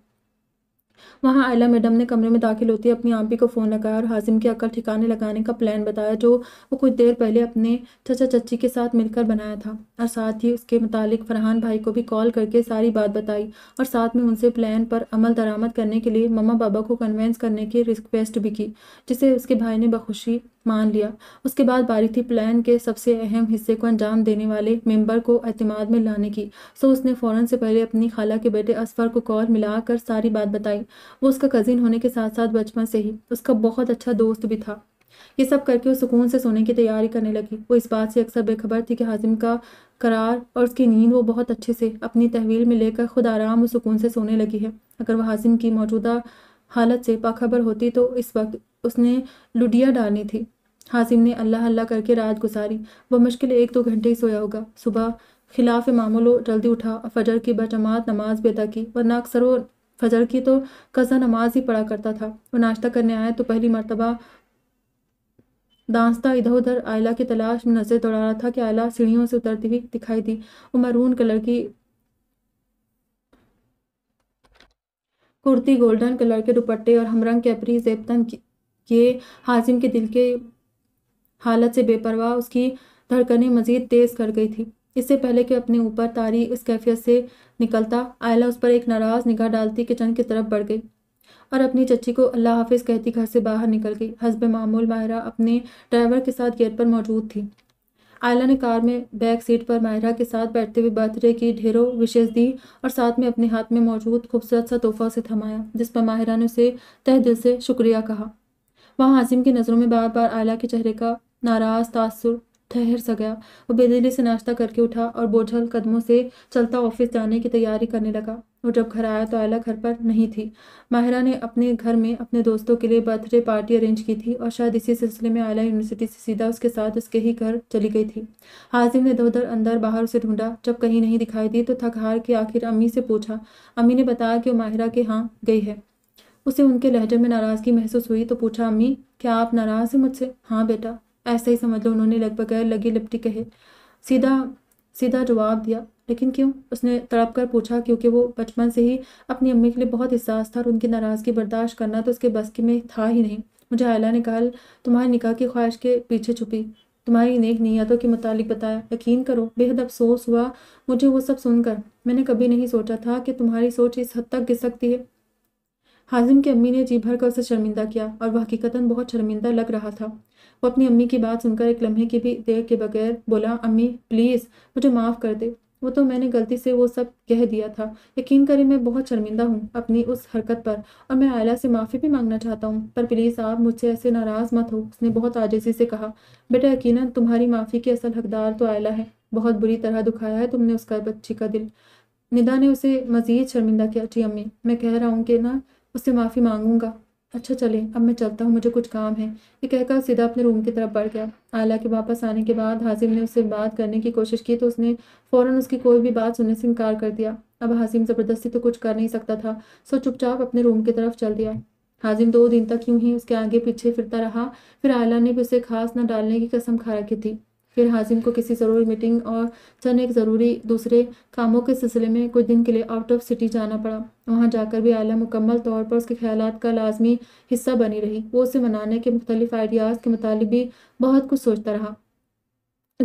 वहाँ आयला मैडम ने कमरे में दाखिल होती है अपनी आंटी को फ़ोन लगाया और हाजिम की अकल ठिकाने लगाने का प्लान बताया जो वो कुछ देर पहले अपने चचा चच्ची के साथ मिलकर बनाया था और साथ ही उसके मुतालिक फरहान भाई को भी कॉल करके सारी बात बताई और साथ में उनसे प्लान पर अमल दरामद करने के लिए ममा बाबा को कन्वेंस करने की रिक्वेस्ट भी की जिसे उसके भाई ने बखुशी मान लिया उसके बाद बारी थी प्लान के सबसे अहम हिस्से को अंजाम देने वाले मेंबर को अतमाद में लाने की सो उसने फ़ौरन से पहले अपनी खाला के बेटे असफर को कॉल मिलाकर सारी बात बताई वो उसका कज़िन होने के साथ साथ बचपन से ही उसका बहुत अच्छा दोस्त भी था ये सब करके वो सुकून से सोने की तैयारी करने लगी वो इस बात से अक्सर बेखबर थी कि हाजिम का करार और उसकी नींद वो बहुत अच्छे से अपनी तहवील में लेकर खुद आराम और सुकून से सोने लगी है अगर वह हाजिम की मौजूदा हालत से बाखबर होती तो इस वक्त उसने लुडिया डालनी थी हासिम ने अल्लाह अल्लाह करके रात गुजारी वह मुश्किल एक दो तो घंटे ही सोया होगा सुबह खिलाफ मामूलो जल्दी उठा फजर की बजमात नमाज बेदा की वरना अक्सर वो फजर की तो कज़ा नमाज ही पढ़ा करता था वो नाश्ता करने आया तो पहली मरतबा दांसता इधर उधर आयला की तलाश में नज़र दौड़ा रहा था कि आयला सीढ़ियों से उतरती हुई दिखाई दी वो मरून कलर की कुर्ती गोल्डन कलर के दुपट्टे और हमरंग कैपरी जेबतन के हाजिम के दिल के हालत से बेपरवाह उसकी धड़कनें मजीद तेज़ कर गई थी इससे पहले कि अपने ऊपर तारी उस कैफियत से निकलता आयला उस पर एक नाराज़ निगाह डालती किचन की तरफ बढ़ गई और अपनी चची को अल्लाह हाफिज़ कहती घर से बाहर निकल गई हसब मामूल माहरा अपने ड्राइवर के साथ गेट पर मौजूद थी आयला ने कार में बैक सीट पर मायरा के साथ बैठते हुए बर्थडे की ढेरों विशेष दी और साथ में अपने हाथ में मौजूद खूबसूरत सा तोहफा से थमाया जिस पर माहिरा ने उसे तह दिल से शुक्रिया कहा वहाँ आजिम की नज़रों में बार बार आयला के चेहरे का नाराज़ तासुर ठहर सा गया वो बेदिली से नाश्ता करके उठा और बोझल कदमों से चलता ऑफिस जाने की तैयारी करने लगा और जब घर आया तो आयला घर पर नहीं थी माहिरा ने अपने घर में अपने दोस्तों के लिए बर्थडे पार्टी अरेंज की थी और शायद इसी सिलसिले में आयला यूनिवर्सिटी से सीधा उसके साथ उसके ही घर चली गई थी हाजिम ने दो अंदर बाहर उसे ढूंढा जब कहीं नहीं दिखाई दी तो थक हार के आखिर अम्मी से पूछा अम्मी ने बताया कि वो माहिरा के यहाँ गई है उसे उनके लहजे में नाराज़गी महसूस हुई तो पूछा अम्मी क्या आप नाराज़ हैं मुझसे हाँ बेटा ऐसा ही समझ लो उन्होंने लगभग गैर लगे लिपटी कहे सीधा सीधा जवाब दिया लेकिन क्यों उसने तड़प कर पूछा क्योंकि वो बचपन से ही अपनी अम्मी के लिए बहुत एहसास था और उनकी नाराज़गी बर्दाश्त करना तो उसके बस के में था ही नहीं मुझे आयला ने कहा तुम्हारे निकाह की ख्वाहिश के पीछे छुपी तुम्हारी नेक नीयतों के मुतालिक बताया यकीन करो बेहद अफसोस हुआ मुझे वो सब सुनकर मैंने कभी नहीं सोचा था कि तुम्हारी सोच इस हद तक गिर सकती है हाजिम की अम्मी ने जी भर कर उसे शर्मिंदा किया और वह हकीकता बहुत शर्मिंदा लग रहा था वो अपनी अम्मी की बात सुनकर एक लम्हे की भी देर के बगैर बोला अम्मी प्लीज़ मुझे माफ़ कर दे वो तो मैंने गलती से वो सब कह दिया था यकीन करें मैं बहुत शर्मिंदा हूँ अपनी उस हरकत पर और मैं आयला से माफ़ी भी मांगना चाहता हूँ पर प्लीज़ आप मुझसे ऐसे नाराज़ मत हो उसने बहुत आजिजी से कहा बेटा यकीन तुम्हारी माफ़ी के असल हकदार तो आयला है बहुत बुरी तरह दुखाया है तुमने उसका बच्ची का दिल निदा ने उसे मज़ीद शर्मिंदा किया जी अम्मी मैं कह रहा हूँ कि ना उससे माफ़ी मांगूंगा अच्छा चलें अब मैं चलता हूँ मुझे कुछ काम है ये कहकर सीधा अपने रूम की तरफ बढ़ गया आला के वापस आने के बाद हासिम ने उससे बात करने की कोशिश की तो उसने फ़ौरन उसकी कोई भी बात सुनने से इनकार कर दिया अब हासिम ज़बरदस्ती तो कुछ कर नहीं सकता था सो चुपचाप अपने रूम की तरफ चल दिया हाजिम दो दिन तक यूं ही उसके आगे पीछे फिरता रहा फिर आला ने भी उसे खास न डालने की कसम खा रखी थी फिर हाजिम को किसी ज़रूरी मीटिंग और चंद एक ज़रूरी दूसरे कामों के सिलसिले में कुछ दिन के लिए आउट ऑफ सिटी जाना पड़ा वहाँ जाकर भी आला मुकम्मल तौर पर उसके ख्याल का लाजमी हिस्सा बनी रही वो उसे मनाने के मुख्तलिफ आइडियाज़ के मुतालिक भी बहुत कुछ सोचता रहा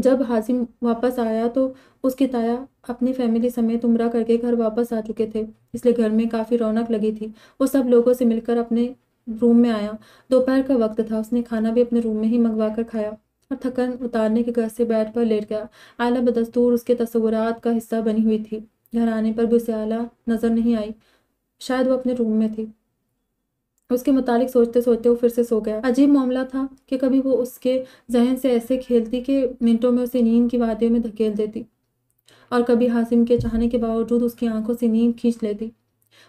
जब हाजिम वापस आया तो उसके ताया अपनी फैमिली समेत उम्र करके घर वापस आ चुके थे इसलिए घर में काफ़ी रौनक लगी थी वो सब लोगों से मिलकर अपने रूम में आया दोपहर का वक्त था उसने खाना भी अपने रूम में ही मंगवा कर खाया और थकन उतारने के घर से बैठ पर लेट गया आला बदस्तूर उसके तस्वुरात का हिस्सा बनी हुई थी घर आने पर भी उसे आला नज़र नहीं आई शायद वो अपने रूम में थी उसके मुतालिक सोचते सोचते वो फिर से सो गया अजीब मामला था कि कभी वो उसके जहन से ऐसे खेलती कि मिनटों में उसे नींद की वादियों में धकेल देती और कभी हासिम के चाहने के बावजूद उसकी आंखों से नींद खींच लेती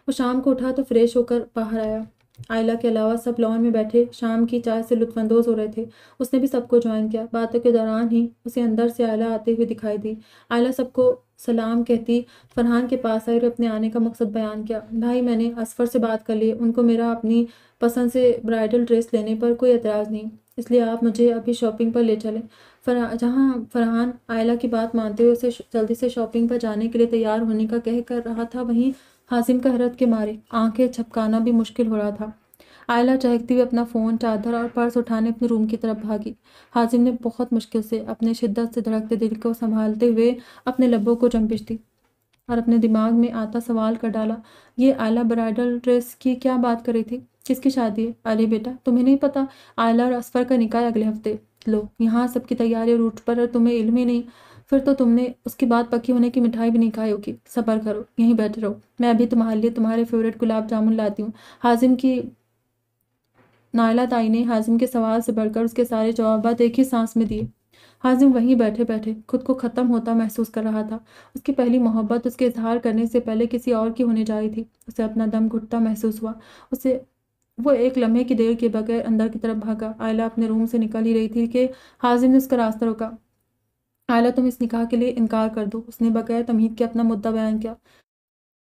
वो शाम को उठा तो फ्रेश होकर बाहर आया आयला के अलावा सब लॉन में बैठे शाम की चाय से लुत्फानंदोज हो रहे थे उसने भी सबको ज्वाइन किया बातों के दौरान ही उसे अंदर से आयला आते हुए दिखाई दी आयला सबको सलाम कहती फरहान के पास आई और अपने आने का मकसद बयान किया भाई मैंने असफर से बात कर ली उनको मेरा अपनी पसंद से ब्राइडल ड्रेस लेने पर कोई एतराज़ नहीं इसलिए आप मुझे अभी शॉपिंग पर ले चलें फर जहाँ फरहान आयला की बात मानते हुए उसे जल्दी से शॉपिंग पर जाने के लिए तैयार होने का कह कर रहा था वहीं हाजिम का हरत के मारे आंखें छपकाना भी मुश्किल हो रहा था आयला चहकती हुई अपना फ़ोन चादर और पर्स उठाने अपने रूम की तरफ भागी हाजिम ने बहुत मुश्किल से अपने शिद्दत से धड़कते दिल को संभालते हुए अपने लबों को जंपिश दी और अपने दिमाग में आता सवाल कर डाला ये आयला ब्राइडल ड्रेस की क्या बात कर रही थी किसकी शादी है अरे बेटा तुम्हें नहीं पता आयला और असफर का निकाह अगले हफ्ते लो यहाँ सबकी तैयारी रूट पर तुम्हें इल्म ही नहीं फिर तो तुमने उसकी बात पक्की होने की मिठाई भी नहीं खाई होगी सबर करो यहीं बैठे रहो मैं अभी तुम्हारे लिए तुम्हारे फेवरेट गुलाब जामुन लाती हूँ हाजिम की नायला ताई ने हाजिम के सवाल से बढ़कर उसके सारे जवाब एक ही सांस में दिए हाजिम वहीं बैठे बैठे खुद को ख़त्म होता महसूस कर रहा था उसकी पहली मोहब्बत उसके इजहार करने से पहले किसी और की होने जा रही थी उसे अपना दम घुटता महसूस हुआ उसे वो एक लम्हे की देर के बगैर अंदर की तरफ भागा आयला अपने रूम से निकल ही रही थी कि हाजिम ने उसका रास्ता रोका आयला तुम इस निकाह के लिए इनकार कर दो उसने बगैर तमहीद के अपना मुद्दा बयान किया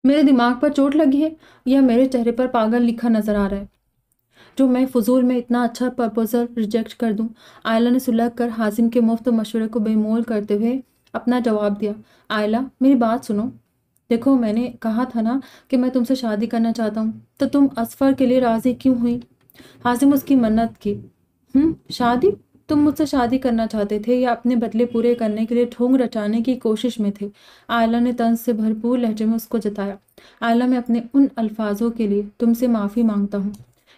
मेरे दिमाग पर चोट लगी है या मेरे चेहरे पर पागल लिखा नजर आ रहा है जो मैं फजूल में इतना अच्छा प्रपोजल रिजेक्ट कर दूं आयला ने सुलह कर हाजिम के मुफ्त मशवरे को बेमोल करते हुए अपना जवाब दिया आयला मेरी बात सुनो देखो मैंने कहा था ना कि मैं तुमसे शादी करना चाहता हूँ तो तुम असफर के लिए राज़ी क्यों हुई हाजिम उसकी मन्नत की हम्म शादी तुम मुझसे शादी करना चाहते थे या अपने बदले पूरे करने के लिए ठोंग रचाने की कोशिश में थे आयला ने तंज से भरपूर लहजे में उसको जताया आयला मैं अपने उन अल्फाजों के लिए तुमसे माफ़ी मांगता हूँ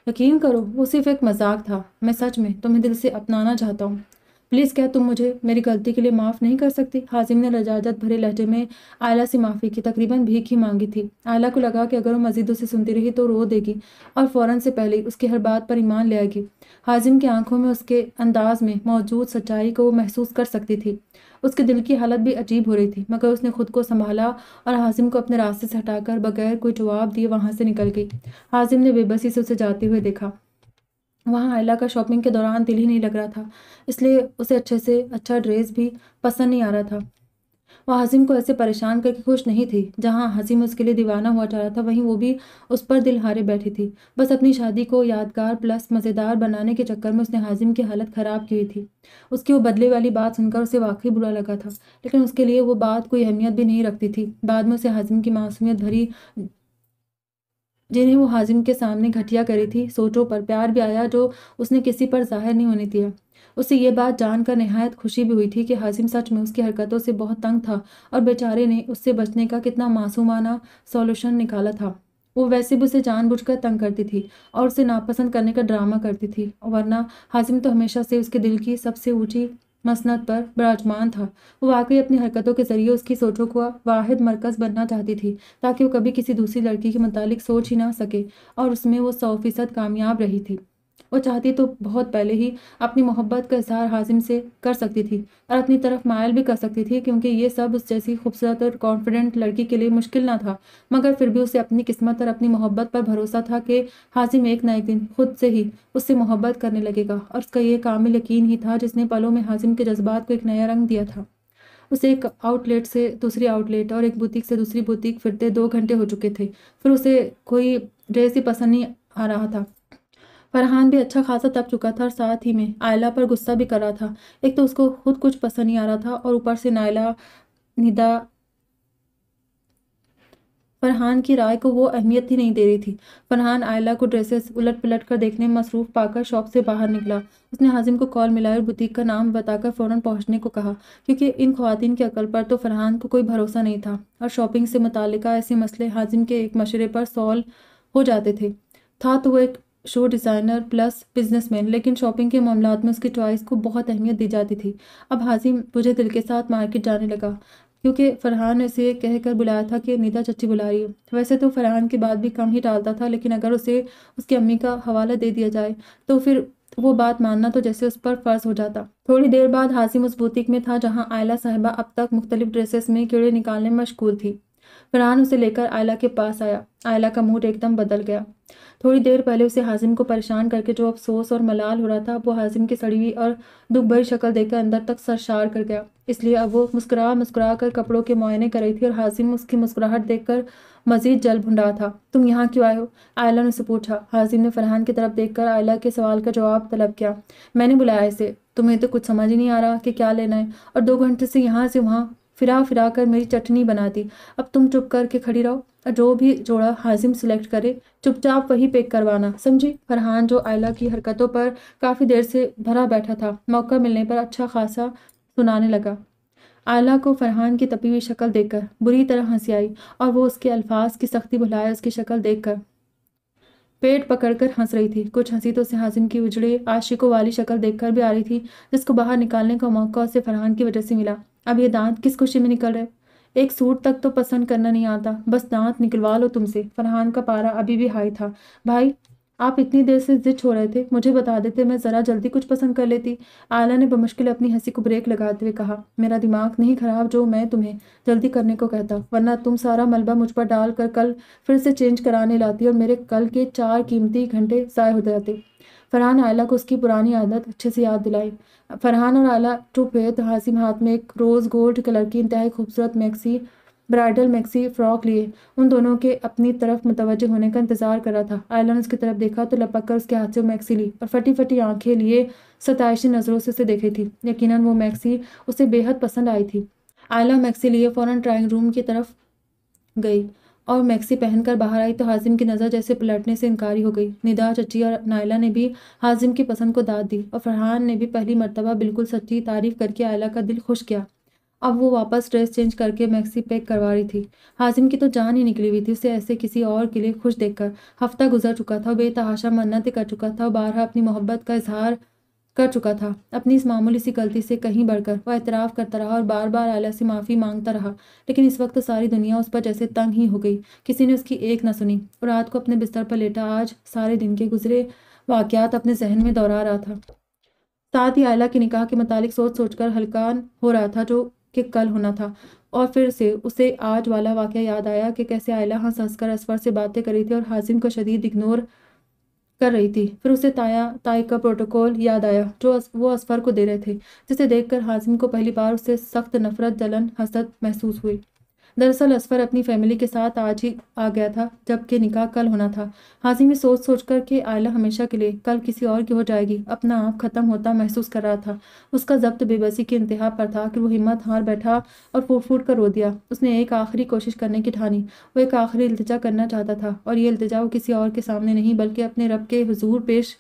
यकीन करो वो सिर्फ एक मजाक था मैं सच में तुम्हें दिल से अपनाना चाहता हूँ प्लीज़ क्या तुम मुझे मेरी गलती के लिए माफ़ नहीं कर सकती हाजिम ने रजाजत भरे लहजे में आयला से माफ़ी की तकरीबन भीख ही मांगी थी आयला को लगा कि अगर वो मजीद उसे सुनती रही तो रो देगी और फ़ौरन से पहले उसकी हर बात पर ईमान ले आएगी हाजिम की आंखों में उसके अंदाज में मौजूद सच्चाई को वो महसूस कर सकती थी उसके दिल की हालत भी अजीब हो रही थी मगर उसने खुद को संभाला और हाजिम को अपने रास्ते से हटाकर बगैर कोई जवाब दिए वहां से निकल गई हाजिम ने बेबसी से उसे जाते हुए देखा वहाँ आयला का शॉपिंग के दौरान दिल ही नहीं लग रहा था इसलिए उसे अच्छे से अच्छा ड्रेस भी पसंद नहीं आ रहा था वह हसीम को ऐसे परेशान करके खुश नहीं थी जहाँ हसीम उसके लिए दीवाना हुआ जा रहा था वहीं वो भी उस पर दिल हारे बैठी थी बस अपनी शादी को यादगार प्लस मज़ेदार बनाने के चक्कर में उसने हाजिम की हालत ख़राब की हुई थी उसकी वो बदले वाली बात सुनकर उसे वाकई बुरा लगा था लेकिन उसके लिए वो बात कोई अहमियत भी नहीं रखती थी बाद में उसे हाजिम की मासूमियत भरी जिन्हें वो हाजिम के सामने घटिया करी थी सोचों पर प्यार भी आया जो उसने किसी पर जाहिर नहीं होने दिया उसे ये बात जानकर नहायत खुशी भी हुई थी कि हाजिम सच में उसकी हरकतों से बहुत तंग था और बेचारे ने उससे बचने का कितना मासूमाना सॉल्यूशन निकाला था वो वैसे भी उसे जानबूझकर तंग करती थी और उसे नापसंद करने का ड्रामा करती थी वरना हाजिम तो हमेशा से उसके दिल की सबसे ऊंची मसनत पर विराजमान था वो वाकई अपनी हरकतों के जरिए उसकी सोचों का वाहिद मरकज़ बनना चाहती थी ताकि वो कभी किसी दूसरी लड़की के मुतालिक सोच ही ना सके और उसमें वो सौ फीसद कामयाब रही थी वो चाहती तो बहुत पहले ही अपनी मोहब्बत का इजहार हाजिम से कर सकती थी और अपनी तरफ मायल भी कर सकती थी क्योंकि ये सब उस जैसी खूबसूरत और कॉन्फिडेंट लड़की के लिए मुश्किल ना था मगर फिर भी उसे अपनी किस्मत और अपनी मोहब्बत पर भरोसा था कि हाजिम एक ना एक दिन खुद से ही उससे मोहब्बत करने लगेगा और उसका यह कामिल यकीन ही था जिसने पलों में हाजिम के जज्बात को एक नया रंग दिया था उसे एक आउटलेट से दूसरी आउटलेट और एक बुटीक से दूसरी बुटीक फिरते दो घंटे हो चुके थे फिर उसे कोई ड्रेस ही पसंद नहीं आ रहा था फरहान भी अच्छा खासा तप चुका था और साथ ही में आयला पर गुस्सा भी कर रहा था एक तो उसको खुद कुछ पसंद नहीं आ रहा था और ऊपर से नायला निदा फरहान की राय को वो अहमियत ही नहीं दे रही थी फरहान आयला को ड्रेसेस उलट पलट कर देखने में मसरूफ पाकर शॉप से बाहर निकला उसने हाजिम को कॉल मिलाया और बुटीक का नाम बताकर फ़ौरन पहुंचने को कहा क्योंकि इन खुवान की अकल पर तो फरहान को कोई भरोसा नहीं था और शॉपिंग से मुतल ऐसे मसले हाजिम के एक मशरे पर सॉल्व हो जाते थे था तो वो एक शो डिज़ाइनर प्लस बिजनेसमैन लेकिन शॉपिंग के मामला में उसकी चॉइस को बहुत अहमियत दी जाती थी अब हाजिम मुझे दिल के साथ मार्केट जाने लगा क्योंकि फरहान ने उसे कहकर बुलाया था कि नीता चची बुला रही है वैसे तो फरहान की बात भी कम ही टालता था लेकिन अगर उसे उसकी अम्मी का हवाला दे दिया जाए तो फिर वो बात मानना तो जैसे उस पर फर्ज हो जाता थोड़ी देर बाद हाजिम उस बुटीक में था जहां आयला साहिबा अब तक मुख्तलिफ ड्रेसेस में कीड़े निकालने में मशगूल थी फरहान उसे लेकर आयला के पास आया आयला का मूड एकदम बदल गया थोड़ी देर पहले उसे हाजिम को परेशान करके जो अफसोस और मलाल हो रहा था वो हाजिम की सड़ी हुई और दुख भरी शक्ल देखकर अंदर तक सरशार कर गया इसलिए अब वो मुस्कुरा मुस्कुरा कर कपड़ों के मुआयने कर रही थी और हाजिम उसकी मुस्कुराहट देखकर मजीद जल भुंडा था तुम यहाँ क्यों आए हो आयला ने उसे पूछा हाजिम ने फरहान की तरफ देखकर आयला के सवाल का जवाब तलब किया मैंने बुलाया इसे तुम्हें तो कुछ समझ ही नहीं आ रहा कि क्या लेना है और दो घंटे से यहाँ से वहाँ फिरा फिरा कर मेरी चटनी बना दी अब तुम चुप करके खड़ी रहो और जो भी जोड़ा हाजिम सिलेक्ट करे चुपचाप वही पैक करवाना समझी फरहान जो आयला की हरकतों पर काफ़ी देर से भरा बैठा था मौका मिलने पर अच्छा खासा सुनाने लगा आयला को फरहान की तपी हुई शक्ल देखकर बुरी तरह हंसी आई और वो उसके अल्फाज की सख्ती भुलाए उसकी शक्ल देखकर पेट पकड़कर हंस रही थी कुछ हंसी तो से हाजिम की उजड़े आशिकों वाली शक्ल देखकर भी आ रही थी जिसको बाहर निकालने का मौका उसे फरहान की वजह से मिला अब ये दांत किस खुशी में निकल रहे एक सूट तक तो पसंद करना नहीं आता बस दांत निकलवा लो तुमसे फरहान का पारा अभी भी हाई था भाई आप इतनी देर से जिद छोड़ रहे थे मुझे बता देते मैं ज़रा जल्दी कुछ पसंद कर लेती आला ने बमुश्किल अपनी हंसी को ब्रेक लगाते हुए कहा मेरा दिमाग नहीं खराब जो मैं तुम्हें जल्दी करने को कहता वरना तुम सारा मलबा मुझ पर डाल कर कल फिर से चेंज कराने लाती और मेरे कल के चार कीमती घंटे ज़ाय हो जाते फरहान आला को उसकी पुरानी आदत अच्छे से याद दिलाई फरहान और आला टू फेत तो हाथ में एक रोज़ गोल्ड कलर की इंतहा खूबसूरत मैक्सी ब्राइडल मैक्सी फ्रॉक लिए उन दोनों के अपनी तरफ मुतवजह होने का इंतजार कर रहा था ने उसकी तरफ देखा तो लपक कर उसके हाथ से मैक्सी ली और फटी फटी आंखें लिए सतशी नज़रों से उसे देखी थी यकीनन वो मैक्सी उसे बेहद पसंद आई थी आयला मैक्सी लिए फ़ौरन ड्राइंग रूम की तरफ गई और मैक्सी पहनकर बाहर आई तो हाजिम की नज़र जैसे पलटने से इनकारी हो गई निदा चची और नायला ने भी हाजिम की पसंद को दाद दी और फरहान ने भी पहली मरतबा बिल्कुल सच्ची तारीफ़ करके आयला का दिल खुश किया अब वो वापस ड्रेस चेंज करके मैक्सी पैक करवा रही थी हाजिम की तो जान ही निकली हुई थी उसे ऐसे किसी और के लिए खुश देखकर हफ्ता गुजर चुका था बेतहाशा मन्नत कर चुका था बारह अपनी मोहब्बत का इजहार कर चुका था अपनी इस मामूली सी गलती से कहीं बढ़कर वह इतराफ़ करता रहा और बार बार आला से माफ़ी मांगता रहा लेकिन इस वक्त सारी दुनिया उस पर जैसे तंग ही हो गई किसी ने उसकी एक ना सुनी और रात को अपने बिस्तर पर लेटा आज सारे दिन के गुजरे वाक़ात अपने जहन में दोहरा रहा था साथ ही आयला के निकाह के मुतालिक सोच सोचकर हलकान हो रहा था जो कि कल होना था और फिर से उसे आज वाला वाक़ याद आया कि कैसे आयला हाँ संस्कार असफर से बातें कर रही थी और हाजिम को शदीद इग्नोर कर रही थी फिर उसे ताया ताई का प्रोटोकॉल याद आया जो वो असफर को दे रहे थे जिसे देखकर हाजिम को पहली बार उससे सख्त नफरत जलन हसद महसूस हुई दरअसल असफर अपनी फैमिली के साथ आज ही आ गया था जबकि निकाह कल होना था हाजिम सोच सोच कर के आयला हमेशा के लिए कल किसी और की हो जाएगी अपना आप खत्म होता महसूस कर रहा था उसका जब्त बेबसी के इंतहा पर था कि वो हिम्मत हार बैठा और फूट फूट कर रो दिया उसने एक आखिरी कोशिश करने की ठानी वो एक आखिरी अल्तजा करना चाहता था और ये अल्तजा वो किसी और के सामने नहीं बल्कि अपने रब के हजूर पेश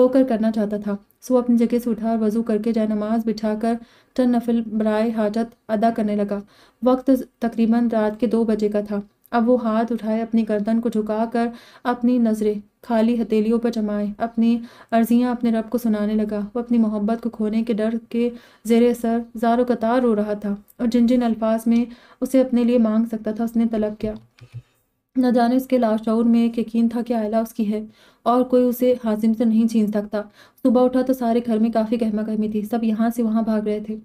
होकर करना चाहता था सो अपनी जगह से उठा और वजू करके जाए नमाज बिठा कर टन नफिल बरए हाजत अदा करने लगा वक्त तकरीबन रात के दो बजे का था अब वो हाथ उठाए अपनी गर्दन को झुका कर अपनी नज़रें खाली हथेलियों पर जमाए अपनी अर्जियाँ अपने रब को सुनाने लगा वो अपनी मोहब्बत को खोने के डर के जेर सर जारो कतार रो रहा था और जिन जिन अल्फाज में उसे अपने लिए मांग सकता था उसने तलब किया न जाने उसके लाशौर में एक यकीन था कि आयला उसकी है और कोई उसे हाजिम से नहीं छीन सकता सुबह उठा तो सारे घर में काफ़ी गहमा गहमी थी सब यहाँ से वहाँ भाग रहे थे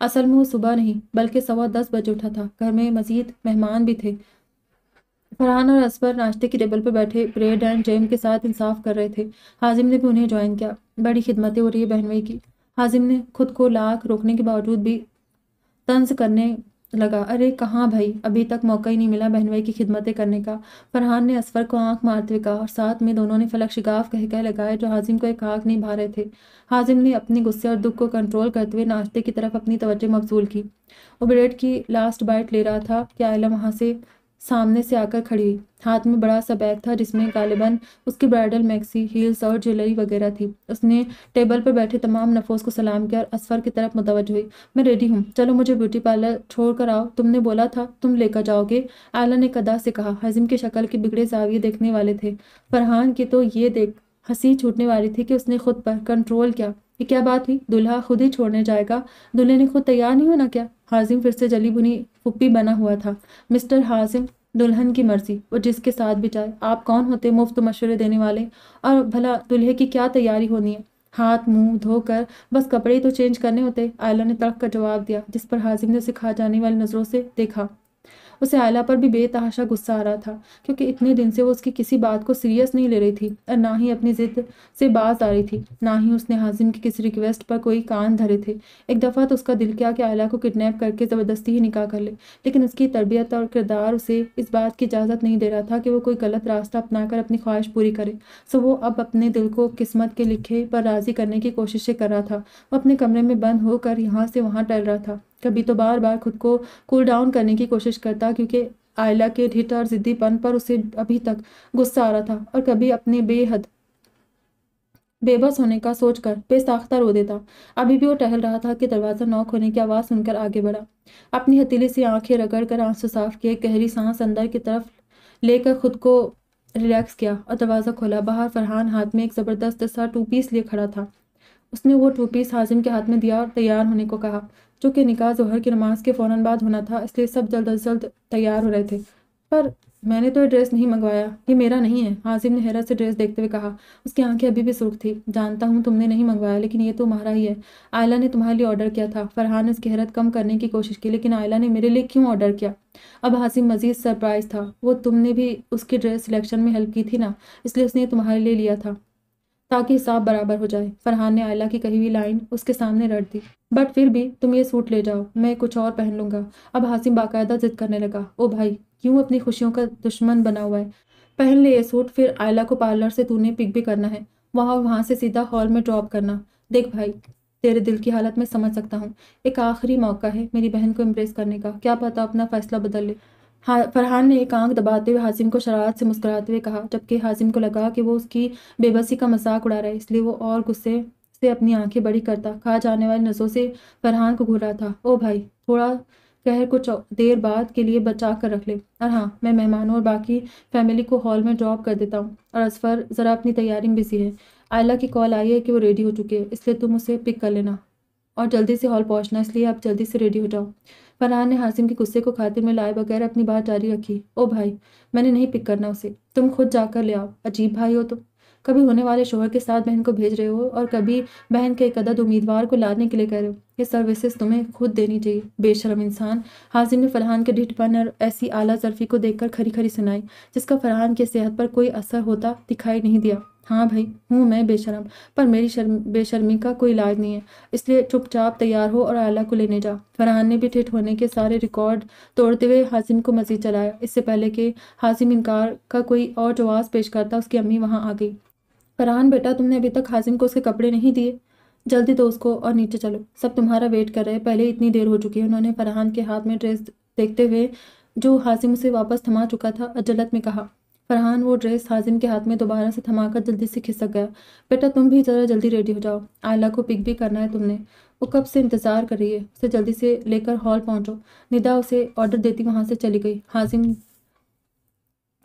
असल में वो सुबह नहीं बल्कि सवा दस बजे उठा था घर में मजीद मेहमान भी थे फरहान और असबर नाश्ते की टेबल पर बैठे ब्रेड एंड जैम के साथ इंसाफ कर रहे थे हाजिम ने भी उन्हें ज्वाइन किया बड़ी खिदमतें हो रही है बहनवे की हाजिम ने खुद को लाख रोकने के बावजूद भी तंज करने लगा अरे कहाँ भाई अभी तक मौका ही नहीं मिला बहन भाई की खिदमतें करने का फरहान ने असफर को आंख मारते हुए कहा और साथ में दोनों ने फलक शिगाफ कह कह लगाए जो हाजिम को एक आँख नहीं भा रहे थे हाजिम ने अपने गुस्से और दुख को कंट्रोल करते हुए नाश्ते की तरफ अपनी तवज्जो मबजूल की वो ब्रेड की लास्ट बाइट ले रहा था कि आयला वहाँ से सामने से आकर खड़ी हुई हाथ में बड़ा सा बैग था जिसमें गालिबन उसकी ब्राइडल मैक्सी हील्स और ज्वेलरी वगैरह थी उसने टेबल पर बैठे तमाम नफोज को सलाम किया और असफर की तरफ मुतवज हुई मैं रेडी हूँ चलो मुझे ब्यूटी पार्लर छोड़ कर आओ तुमने बोला था तुम लेकर जाओगे आला ने कदा से कहा हजिम की शक्ल के बिगड़े जाविये देखने वाले थे फरहान की तो ये देख हंसी छूटने वाली थी कि उसने खुद पर कंट्रोल किया ये क्या बात हुई दुल्हा खुद ही छोड़ने जाएगा दुल्हे ने खुद तैयार नहीं होना क्या हाजिम फिर से जली भुनी फुप्पी बना हुआ था मिस्टर हाजिम दुल्हन की मर्जी वो जिसके साथ भी जाए आप कौन होते मुफ्त मशवरे देने वाले और भला दुल्हे की क्या तैयारी होनी है हाथ मुंह धोकर बस कपड़े तो चेंज करने होते आयला ने तड़क कर जवाब दिया जिस पर हाजिम ने उसे खा जाने वाली नज़रों से देखा उसे आयला पर भी बेतहाशा गुस्सा आ रहा था क्योंकि इतने दिन से वो उसकी किसी बात को सीरियस नहीं ले रही थी और ना ही अपनी जिद से बात आ रही थी ना ही उसने हाजिम की किसी रिक्वेस्ट पर कोई कान धरे थे एक दफ़ा तो उसका दिल किया कि आयला को किडनेप करके ज़बरदस्ती ही निकाह कर ले। लेकिन उसकी तरबियत और किरदार उसे इस बात की इजाज़त नहीं दे रहा था कि वो कोई गलत रास्ता कर अपनी ख्वाहिश पूरी करे सो वो अब अपने दिल को किस्मत के लिखे पर राज़ी करने की कोशिशें कर रहा था वो अपने कमरे में बंद होकर यहाँ से वहाँ टहल रहा था कभी तो बार बार खुद को कूल डाउन करने की कोशिश करता क्योंकि आयला के ढिट और जिद्दीपन पर उसे अभी तक गुस्सा आ रहा था और कभी अपने बेहद बेबस होने का सोचकर बेसाख्ता रो देता अभी भी वो टहल रहा था कि दरवाज़ा नॉक होने की आवाज़ सुनकर आगे बढ़ा अपनी हथेली से आंखें रगड़ कर आंसू साफ किए गहरी सांस अंदर की तरफ लेकर खुद को रिलैक्स किया और दरवाज़ा खोला बाहर फरहान हाथ में एक ज़बरदस्त सा टू पीस लिए खड़ा था उसने वो टू पीस हाजिम के हाथ में दिया और तैयार होने को कहा चूँकि निकाह जहर की नमाज के फ़ौर बाद होना था इसलिए सब जल्द अज जल्द तैयार हो रहे थे पर मैंने तो ये ड्रेस नहीं मंगवाया ये मेरा नहीं है हाजिम ने हैरत से ड्रेस देखते हुए कहा उसकी आंखें अभी भी सुर्ख थी जानता हूँ तुमने नहीं मंगवाया लेकिन ये तो तुम्हारा ही है आयला ने तुम्हारे लिए ऑर्डर किया था फरहान ने उसकी हैरत कम करने की कोशिश की लेकिन आयला ने मेरे लिए क्यों ऑर्डर किया अब हाजिम मजीद सरप्राइज था वो तुमने भी उसकी ड्रेस सिलेक्शन में हेल्प की थी ना इसलिए उसने तुम्हारे लिए लिया था ताकि हिसाब बराबर हो जाए फरहान ने आयला की कही हुई लाइन उसके सामने रट दी बट फिर भी तुम ये सूट ले जाओ मैं कुछ और पहन लूँगा अब हासिम बाकायदा जिद करने लगा ओ भाई क्यों अपनी खुशियों का दुश्मन बना हुआ है पहन ले ये सूट फिर आयला को पार्लर से तूने पिक भी करना है वहाँ वहाँ से सीधा हॉल में ड्रॉप करना देख भाई तेरे दिल की हालत मैं समझ सकता हूँ एक आखिरी मौका है मेरी बहन को इम्प्रेस करने का क्या पता अपना फैसला बदल ले हाँ फरहान ने एक आंख दबाते हुए हाजिम को शरारत से मुस्कुराते हुए कहा जबकि हाजिम को लगा कि वो उसकी बेबसी का मजाक उड़ा रहा है इसलिए वो और गुस्से से अपनी आंखें बड़ी करता खा जाने वाली नसों से फरहान को घुरा था ओ भाई थोड़ा कहर कुछ देर बाद के लिए बचा कर रख ले और हाँ मैं मेहमानों और बाकी फैमिली को हॉल में ड्रॉप कर देता हूँ और असफर ज़रा अपनी तैयारी में बिजी है आयला की कॉल आई है कि वो रेडी हो चुके हैं इसलिए तुम उसे पिक कर लेना और जल्दी से हॉल पहुँचना इसलिए आप जल्दी से रेडी हो जाओ फरहान ने हासिम के गुस्से को खातिर में लाए बगैर अपनी बात जारी रखी ओ भाई मैंने नहीं पिक करना उसे तुम खुद जाकर ले आओ अजीब भाई हो तुम तो। कभी होने वाले शोहर के साथ बहन को भेज रहे हो और कभी बहन के एक अदद उम्मीदवार को लाने के लिए कह रहे हो ये सर्विसेज तुम्हें खुद देनी चाहिए बेशरम इंसान हाजिम ने फरहान के ढिठपन और ऐसी आला जरफी को देखकर खरी खरी सुनाई जिसका फरहान की सेहत पर कोई असर होता दिखाई नहीं दिया हाँ भाई हूँ मैं बेशरम पर मेरी शर्म बेशर्मी का कोई इलाज नहीं है इसलिए चुपचाप तैयार हो और आला को लेने जा फरहान ने भी ठिठ होने के सारे रिकॉर्ड तोड़ते हुए हाजिम को मजीद चलाया इससे पहले कि हाजिम इनकार का कोई और जवाब पेश करता उसकी अम्मी वहाँ आ गई फरहान बेटा तुमने अभी तक हाजिम को उसके कपड़े नहीं दिए जल्दी दो तो उसको और नीचे चलो सब तुम्हारा वेट कर रहे पहले इतनी देर हो चुकी है उन्होंने फरहान के हाथ में ड्रेस देखते हुए जो हाजिम उसे वापस थमा चुका था अजलत में कहा फरहान वो ड्रेस हाजिम के हाथ में दोबारा से थमाकर जल्दी से खिसक गया बेटा तुम भी ज़रा जल्दी रेडी हो जाओ आयला को पिक भी करना है तुमने वो कब से इंतज़ार कर रही है उसे जल्दी से लेकर हॉल पहुंचो निदा उसे ऑर्डर देती वहाँ से चली गई हाजिम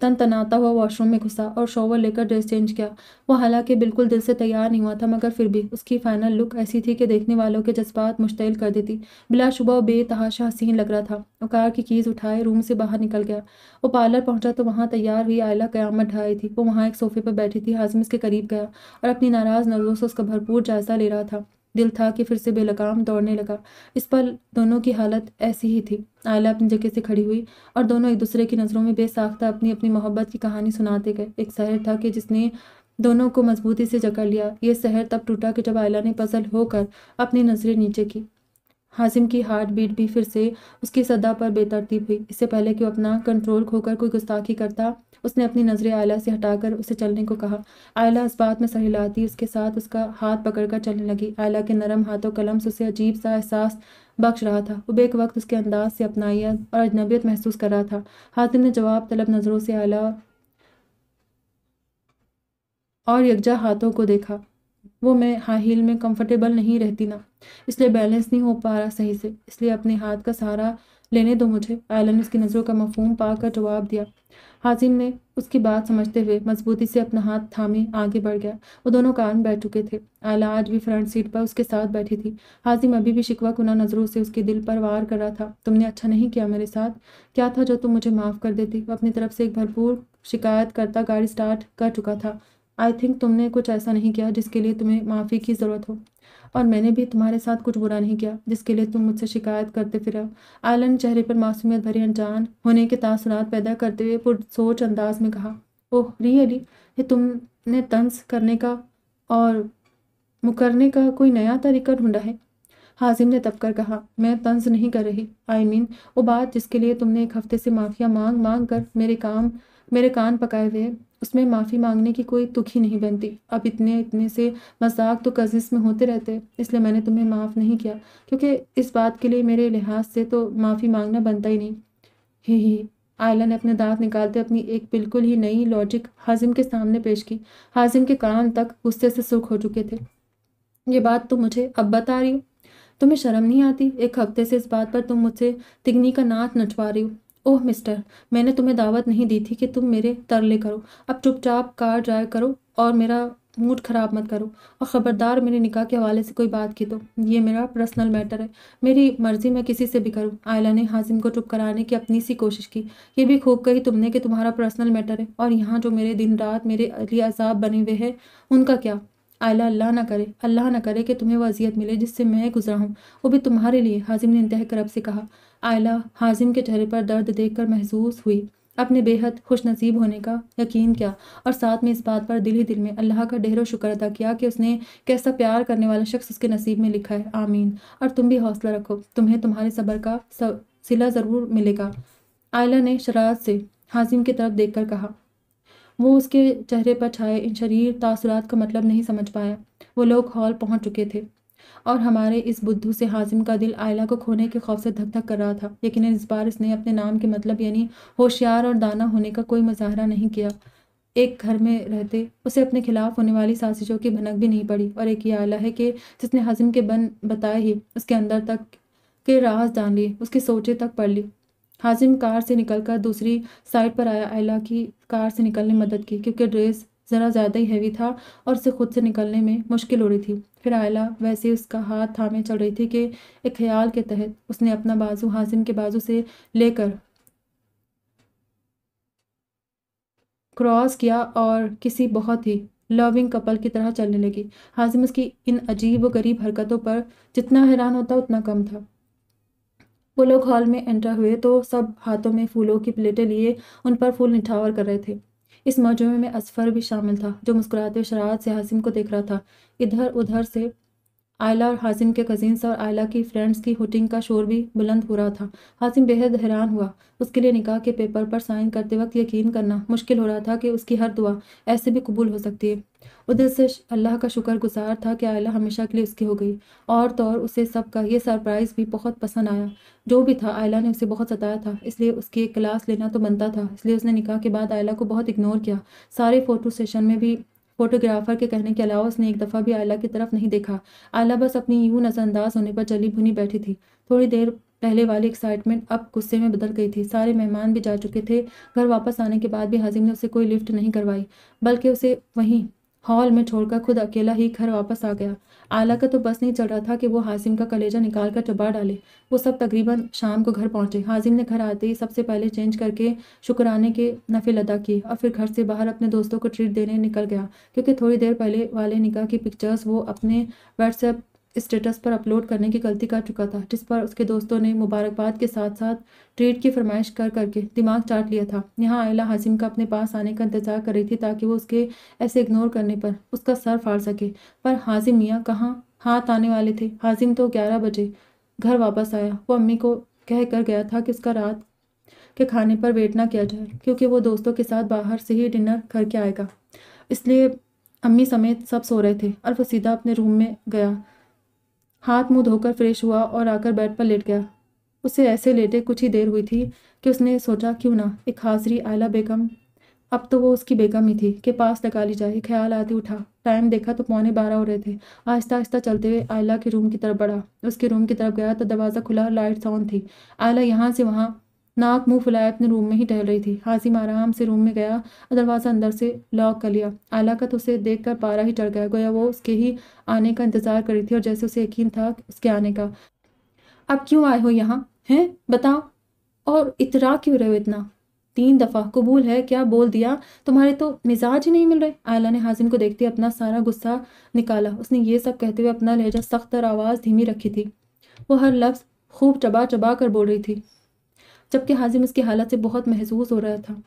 तन तनाता हुआ वॉशरूम में घुसा और शॉवर लेकर ड्रेस चेंज किया वो हालांकि बिल्कुल दिल से तैयार नहीं हुआ था मगर फिर भी उसकी फाइनल लुक ऐसी थी कि देखने वालों के जज्बात मुश्तिल कर देती बिलाशुबा और बेतहाशा हसीन लग रहा था वो कार की कीज़ उठाए रूम से बाहर निकल गया वो पार्लर पहुंचा तो वहाँ तैयार हुई आयला क्यामत ढाई थी वो वहाँ एक सोफे पर बैठी थी हाजम उसके करीब गया और अपनी नाराज़ नजरों से उसका भरपूर जायजा ले रहा था दिल था कि फिर से बेलकाम दौड़ने लगा इस पर दोनों की हालत ऐसी ही थी आयला अपनी जगह से खड़ी हुई और दोनों एक दूसरे की नज़रों में बेसाख्ता अपनी अपनी मोहब्बत की कहानी सुनाते गए एक शहर था कि जिसने दोनों को मजबूती से जकड़ लिया ये शहर तब टूटा कि जब आयला ने पजल होकर अपनी नज़रें नीचे की हाजिम की हार्ट बीट भी फिर से उसकी सदा पर बेतरतीब हुई इससे पहले कि वो अपना कंट्रोल खोकर कोई गुस्ताखी करता उसने अपनी नज़रें आयला से हटाकर उसे चलने को कहा आयला इस बात में सहिलाती उसके साथ उसका हाथ पकड़कर चलने लगी आयला के नरम हाथों कलम से उसे अजीब सा एहसास बख्श रहा था वो वक्त उसके अंदाज से अपनाइत और अजनबियत महसूस कर रहा था हातिम ने जवाब तलब नज़रों से आला और यकजा हाथों को देखा वो मैं हाहील में कंफर्टेबल नहीं रहती ना इसलिए बैलेंस नहीं हो पा रहा सही से इसलिए अपने हाथ का सहारा लेने दो मुझे आयलन उसकी नज़रों का मफहम पा कर जवाब दिया हाजिम ने उसकी बात समझते हुए मजबूती से अपना हाथ थामे आगे बढ़ गया वो दोनों कान बैठ चुके थे आला आज भी फ्रंट सीट पर उसके साथ बैठी थी हाजिम अभी भी शिकवा कुना नज़रों से उसके दिल पर वार कर रहा था तुमने अच्छा नहीं किया मेरे साथ क्या था जो तुम मुझे माफ़ कर देती वो अपनी तरफ से एक भरपूर शिकायत करता गाड़ी स्टार्ट कर चुका था आई थिंक तुमने कुछ ऐसा नहीं किया जिसके लिए तुम्हें माफ़ी की ज़रूरत हो और मैंने भी तुम्हारे साथ कुछ बुरा नहीं किया जिसके लिए तुम मुझसे शिकायत करते फिरा आलन चेहरे पर मासूमियत भरी अनजान होने के तासरात पैदा करते हुए सोच अंदाज में कहा ओह रियली ये तुमने तंस करने का और मुकरने का कोई नया तरीका ढूंढा है हाजिम ने तबकर कहा मैं तंज नहीं कर रही आई I मीन mean, वो बात जिसके लिए तुमने एक हफ्ते से माफ़िया मांग मांग कर मेरे काम मेरे कान पकाए हुए उसमें माफ़ी मांगने की कोई तुख ही नहीं बनती अब इतने इतने से मजाक तो कजिस में होते रहते इसलिए मैंने तुम्हें माफ़ नहीं किया क्योंकि इस बात के लिए मेरे लिहाज से तो माफ़ी मांगना बनता ही नहीं ही ही आयला ने अपने दांत निकालते अपनी एक बिल्कुल ही नई लॉजिक हाजिम के सामने पेश की हाजिम के कान तक गुस्से से सुख हो चुके थे ये बात तो मुझे अब बता रही हो तुम्हें शर्म नहीं आती एक हफ्ते से इस बात पर तुम मुझसे तिगनी का नाथ नचवा रही हो ओह मिस्टर मैंने तुम्हें दावत नहीं दी थी कि तुम मेरे तरले करो अब चुपचाप कार ड्राइव करो और मेरा मूड ख़राब मत करो और ख़बरदार मेरे निकाह के हवाले से कोई बात की तो ये मेरा पर्सनल मैटर है मेरी मर्ज़ी मैं किसी से भी करूँ आयला ने हाजिम को चुप कराने की अपनी सी कोशिश की ये भी खूब कही तुमने कि तुम्हारा पर्सनल मैटर है और यहाँ जो मेरे दिन रात मेरे लिए अजाब बने हुए हैं उनका क्या आयला अल्लाह ना करे अल्लाह ना करे कि तुम्हें वो अजियत मिले जिससे मैं गुजरा हूँ वो भी तुम्हारे लिए हाजिम ने इंतह करब से कहा आयला हाजिम के चेहरे पर दर्द देखकर महसूस हुई अपने बेहद खुश नसीब होने का यकीन किया और साथ में इस बात पर दिल ही दिल में अल्लाह का ढेरों शुक्र अदा किया कि उसने कैसा प्यार करने वाला शख्स उसके नसीब में लिखा है आमीन और तुम भी हौसला रखो तुम्हें तुम्हारे सब्र का सिला ज़रूर मिलेगा आयला ने शरारत से हाजिम की तरफ देखकर कहा वो उसके चेहरे पर छाए इन शरीर तासरात का मतलब नहीं समझ पाया वो लोग हॉल पहुंच चुके थे और हमारे इस बुद्धू से हाजिम का दिल आयला को खोने के खौफ से धक धक कर रहा था लेकिन इस बार इसने अपने नाम के मतलब यानी होशियार और दाना होने का कोई मुजाहरा नहीं किया एक घर में रहते उसे अपने खिलाफ होने वाली साजिशों की भनक भी नहीं पड़ी और एक ये आला है कि जिसने हाजिम के बन बताए ही उसके अंदर तक के राज जान लिए उसके सोचे तक पढ़ ली हाजिम कार से निकलकर दूसरी साइड पर आया आयला की कार से निकलने मदद की क्योंकि ड्रेस ज़रा ज़्यादा ही हैवी था और उसे खुद से निकलने में मुश्किल हो रही थी फिर आयला वैसे उसका हाथ थामे चल रही थी कि एक ख्याल के तहत उसने अपना बाजू हाजिम के बाजू से लेकर क्रॉस किया और किसी बहुत ही लविंग कपल की तरह चलने लगी हाजिम उसकी इन अजीब गरीब हरकतों पर जितना हैरान होता उतना कम था वो लोग हॉल में एंटर हुए तो सब हाथों में फूलों की प्लेटें लिए उन पर फूल निठावर कर रहे थे इस मजमे में असफर भी शामिल था जो मुस्कुराते हुए शरारत से हासिम को देख रहा था इधर उधर से आयला और हासिम के कजिन्स और आयला की फ्रेंड्स की हुटिंग का शोर भी बुलंद हो रहा था हासिम बेहद हैरान हुआ उसके लिए निकाह के पेपर पर साइन करते वक्त यकीन करना मुश्किल हो रहा था कि उसकी हर दुआ ऐसे भी कबूल हो सकती है उधर से अल्लाह का शुक्र गुजार था कि आयला हमेशा के लिए उसकी हो गई और तो और उसे सबका यह सरप्राइज़ भी बहुत पसंद आया जो भी था आयला ने उसे बहुत सताया था इसलिए उसकी एक क्लास लेना तो बनता था इसलिए उसने निकाह के बाद आयला को बहुत इग्नोर किया सारे फ़ोटो सेशन में भी फोटोग्राफर के कहने के अलावा उसने एक दफ़ा भी आला की तरफ नहीं देखा आला बस अपनी यूं नजरअंदाज होने पर चली भुनी बैठी थी थोड़ी देर पहले वाली एक्साइटमेंट अब गुस्से में बदल गई थी सारे मेहमान भी जा चुके थे घर वापस आने के बाद भी हाजिम ने उसे कोई लिफ्ट नहीं करवाई बल्कि उसे वहीं हॉल में छोड़कर खुद अकेला ही घर वापस आ गया आला का तो बस नहीं चल रहा था कि वो हाजिम का कलेजा निकाल कर चबा डाले वो सब तकरीबन शाम को घर पहुंचे हाजिम ने घर आते ही सबसे पहले चेंज करके शुक्राने के नफिल अदा किए और फिर घर से बाहर अपने दोस्तों को ट्रीट देने निकल गया क्योंकि थोड़ी देर पहले वाले निकाह की पिक्चर्स वो अपने व्हाट्सएप स्टेटस पर अपलोड करने की गलती कर चुका था जिस पर उसके दोस्तों ने मुबारकबाद के साथ साथ ट्रीट की फरमाइश कर करके दिमाग चाट लिया था यहाँ आयला हाजिम का अपने पास आने का इंतजार कर रही थी ताकि वो उसके ऐसे इग्नोर करने पर उसका सर फाड़ सके पर हाजिम मियाँ कहाँ हाथ आने वाले थे हाजिम तो ग्यारह बजे घर वापस आया वो अम्मी को कह कर गया था कि उसका रात के खाने पर वेट ना किया जाए क्योंकि वो दोस्तों के साथ बाहर से ही डिनर करके आएगा इसलिए अम्मी समेत सब सो रहे थे और वो सीधा अपने रूम में गया हाथ मुंह धोकर फ्रेश हुआ और आकर बेड पर लेट गया उसे ऐसे लेटे कुछ ही देर हुई थी कि उसने सोचा क्यों ना एक हाजरी आयला बेगम अब तो वो उसकी बेगम ही थी के पास लगा ली जाए ख्याल आते उठा टाइम देखा तो पौने बारह हो रहे थे आहिस्ता आहिस्ता चलते हुए आयला के रूम की तरफ बढ़ा उसके रूम की तरफ गया तो दरवाज़ा खुला लाइट्स ऑन थी आयला यहाँ से वहाँ नाक मुंह फुलाए अपने रूम में ही टहल रही थी हाजिम आराम से रूम में गया दरवाज़ा अंदर से लॉक कर लिया तो उसे देख कर पारा ही चढ़ गया गोया वो उसके ही आने का इंतज़ार कर रही थी और जैसे उसे यकीन था उसके आने का अब क्यों आए हो यहाँ हैं बताओ और इतरा क्यों रहे हो इतना तीन दफ़ा कबूल है क्या बोल दिया तुम्हारे तो मिजाज ही नहीं मिल रहे आयला ने हाजिम को देखते अपना सारा गुस्सा निकाला उसने ये सब कहते हुए अपना लहजा सख्त और आवाज़ धीमी रखी थी वो हर लफ्ज़ खूब चबा चबा कर बोल रही थी जबकि हाजिम उसकी हालत से बहुत महसूस हो रहा था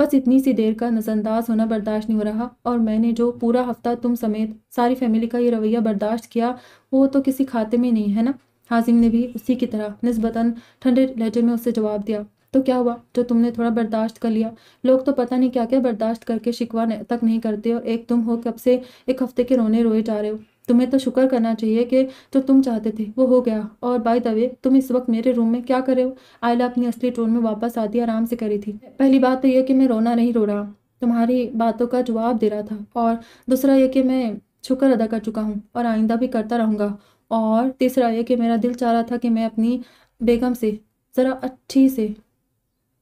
बस इतनी सी देर का नजरअंदाज होना बर्दाश्त नहीं हो रहा और मैंने जो पूरा हफ्ता तुम समेत सारी फैमिली का ये रवैया बर्दाश्त किया वो तो किसी खाते में नहीं है ना हाजिम ने भी उसी की तरह नस्बता ठंडे लहजे में उससे जवाब दिया तो क्या हुआ जो तुमने थोड़ा बर्दाश्त कर लिया लोग तो पता नहीं क्या क्या बर्दाश्त करके शिकवा तक नहीं करते और एक तुम हो कब से एक हफ्ते के रोने रोए जा रहे हो तुम्हें तो शुक्र करना चाहिए कि जो तुम चाहते थे वो हो गया और बाय द वे तुम इस वक्त मेरे रूम में क्या कर रहे हो आयला अपनी असली टोन में वापस आती आराम से करी थी पहली बात तो यह कि मैं रोना नहीं रो रहा तुम्हारी बातों का जवाब दे रहा था और दूसरा यह कि मैं शुक्र अदा कर चुका हूँ और आइंदा भी करता रहूँगा और तीसरा यह कि मेरा दिल चाह रहा था कि मैं अपनी बेगम से ज़रा अच्छी से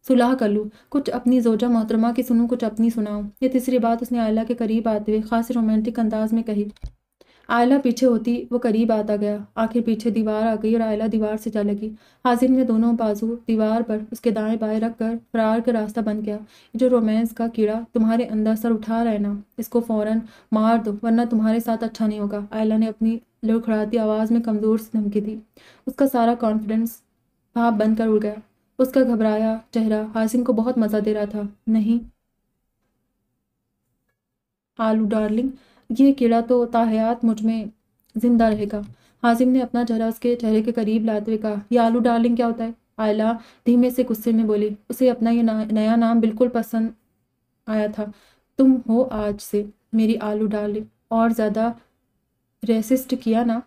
सुलह कर लूँ कुछ अपनी जोजा मोहतरमा की सुनूँ कुछ अपनी सुनाऊँ ये तीसरी बात उसने आयला के करीब आते हुए खास रोमांटिक अंदाज में कही आयला पीछे होती वो करीब आता गया आखिर पीछे दीवार आ गई और आयला दीवार से जा लगी हाजिम ने दोनों बाजू दीवार पर उसके दाएं बाएं रख कर फरार का रास्ता बंद किया जो रोमांस का कीड़ा तुम्हारे अंदर सर उठा रहे ना इसको फ़ौरन मार दो वरना तुम्हारे साथ अच्छा नहीं होगा आयला ने अपनी लड़खड़ाती आवाज़ में कमज़ोर से धमकी दी उसका सारा कॉन्फिडेंस भाप बन कर उड़ गया उसका घबराया चेहरा हाजिम को बहुत मज़ा दे रहा था नहीं आलू डार्लिंग ये कीड़ा तो ताहयात मुझ में जिंदा रहेगा हाजिम ने अपना चेहरा उसके चेहरे के करीब लाते हुए कहा यह आलू डार्लिंग क्या होता है आयला धीमे से गुस्से में बोली उसे अपना ये नया नाम बिल्कुल पसंद आया था तुम हो आज से मेरी आलू डार्लिंग और ज़्यादा रेसिस्ट किया ना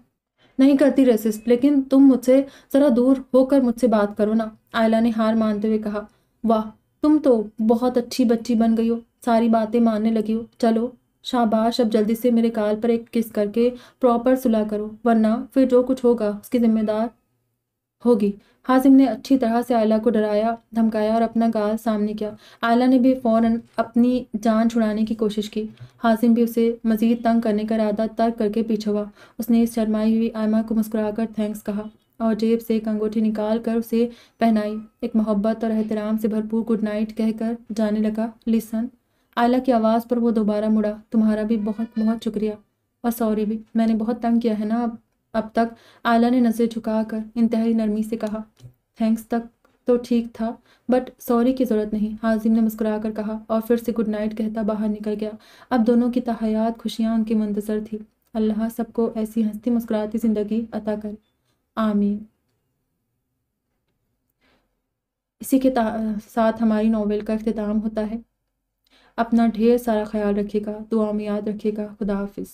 नहीं करती रेसिस्ट लेकिन तुम मुझसे ज़रा दूर होकर मुझसे बात करो ना आयला ने हार मानते हुए कहा वाह तुम तो बहुत अच्छी बच्ची बन गई हो सारी बातें मानने लगी हो चलो शाबाश अब जल्दी से मेरे काल पर एक किस करके प्रॉपर सुलह करो वरना फिर जो कुछ होगा उसकी जिम्मेदार होगी हाजिम ने अच्छी तरह से आयला को डराया धमकाया और अपना गाल सामने किया आयला ने भी फ़ौरन अपनी जान छुड़ाने की कोशिश की हाजिम भी उसे मज़ीद तंग करने का इरादा तर्क करके पीछे हुआ उसने इस शर्माई हुई आयमा को मुस्कुराकर थैंक्स कहा और जेब से एक अंगूठी निकाल कर उसे पहनाई एक मोहब्बत और एहतराम से भरपूर गुड नाइट कहकर जाने लगा लिसन आला की आवाज़ पर वो दोबारा मुड़ा तुम्हारा भी बहुत बहुत शुक्रिया और सॉरी भी मैंने बहुत तंग किया है ना अब अब तक आला ने नज़र झुका कर इंतहाई नरमी से कहा थैंक्स तक तो ठीक था बट सॉरी की ज़रूरत नहीं हाजिम ने मुस्कुरा कर कहा और फिर से गुड नाइट कहता बाहर निकल गया अब दोनों की तहयात खुशियाँ उनकी मंतज़र थी अल्लाह सबको ऐसी हंसती मुस्कुराती ज़िंदगी अता कर आमीन इसी के साथ हमारी नावल का अख्ताम होता है अपना ढेर सारा ख्याल रखेगा दुआ में याद रखेगा खुदा हाफिज़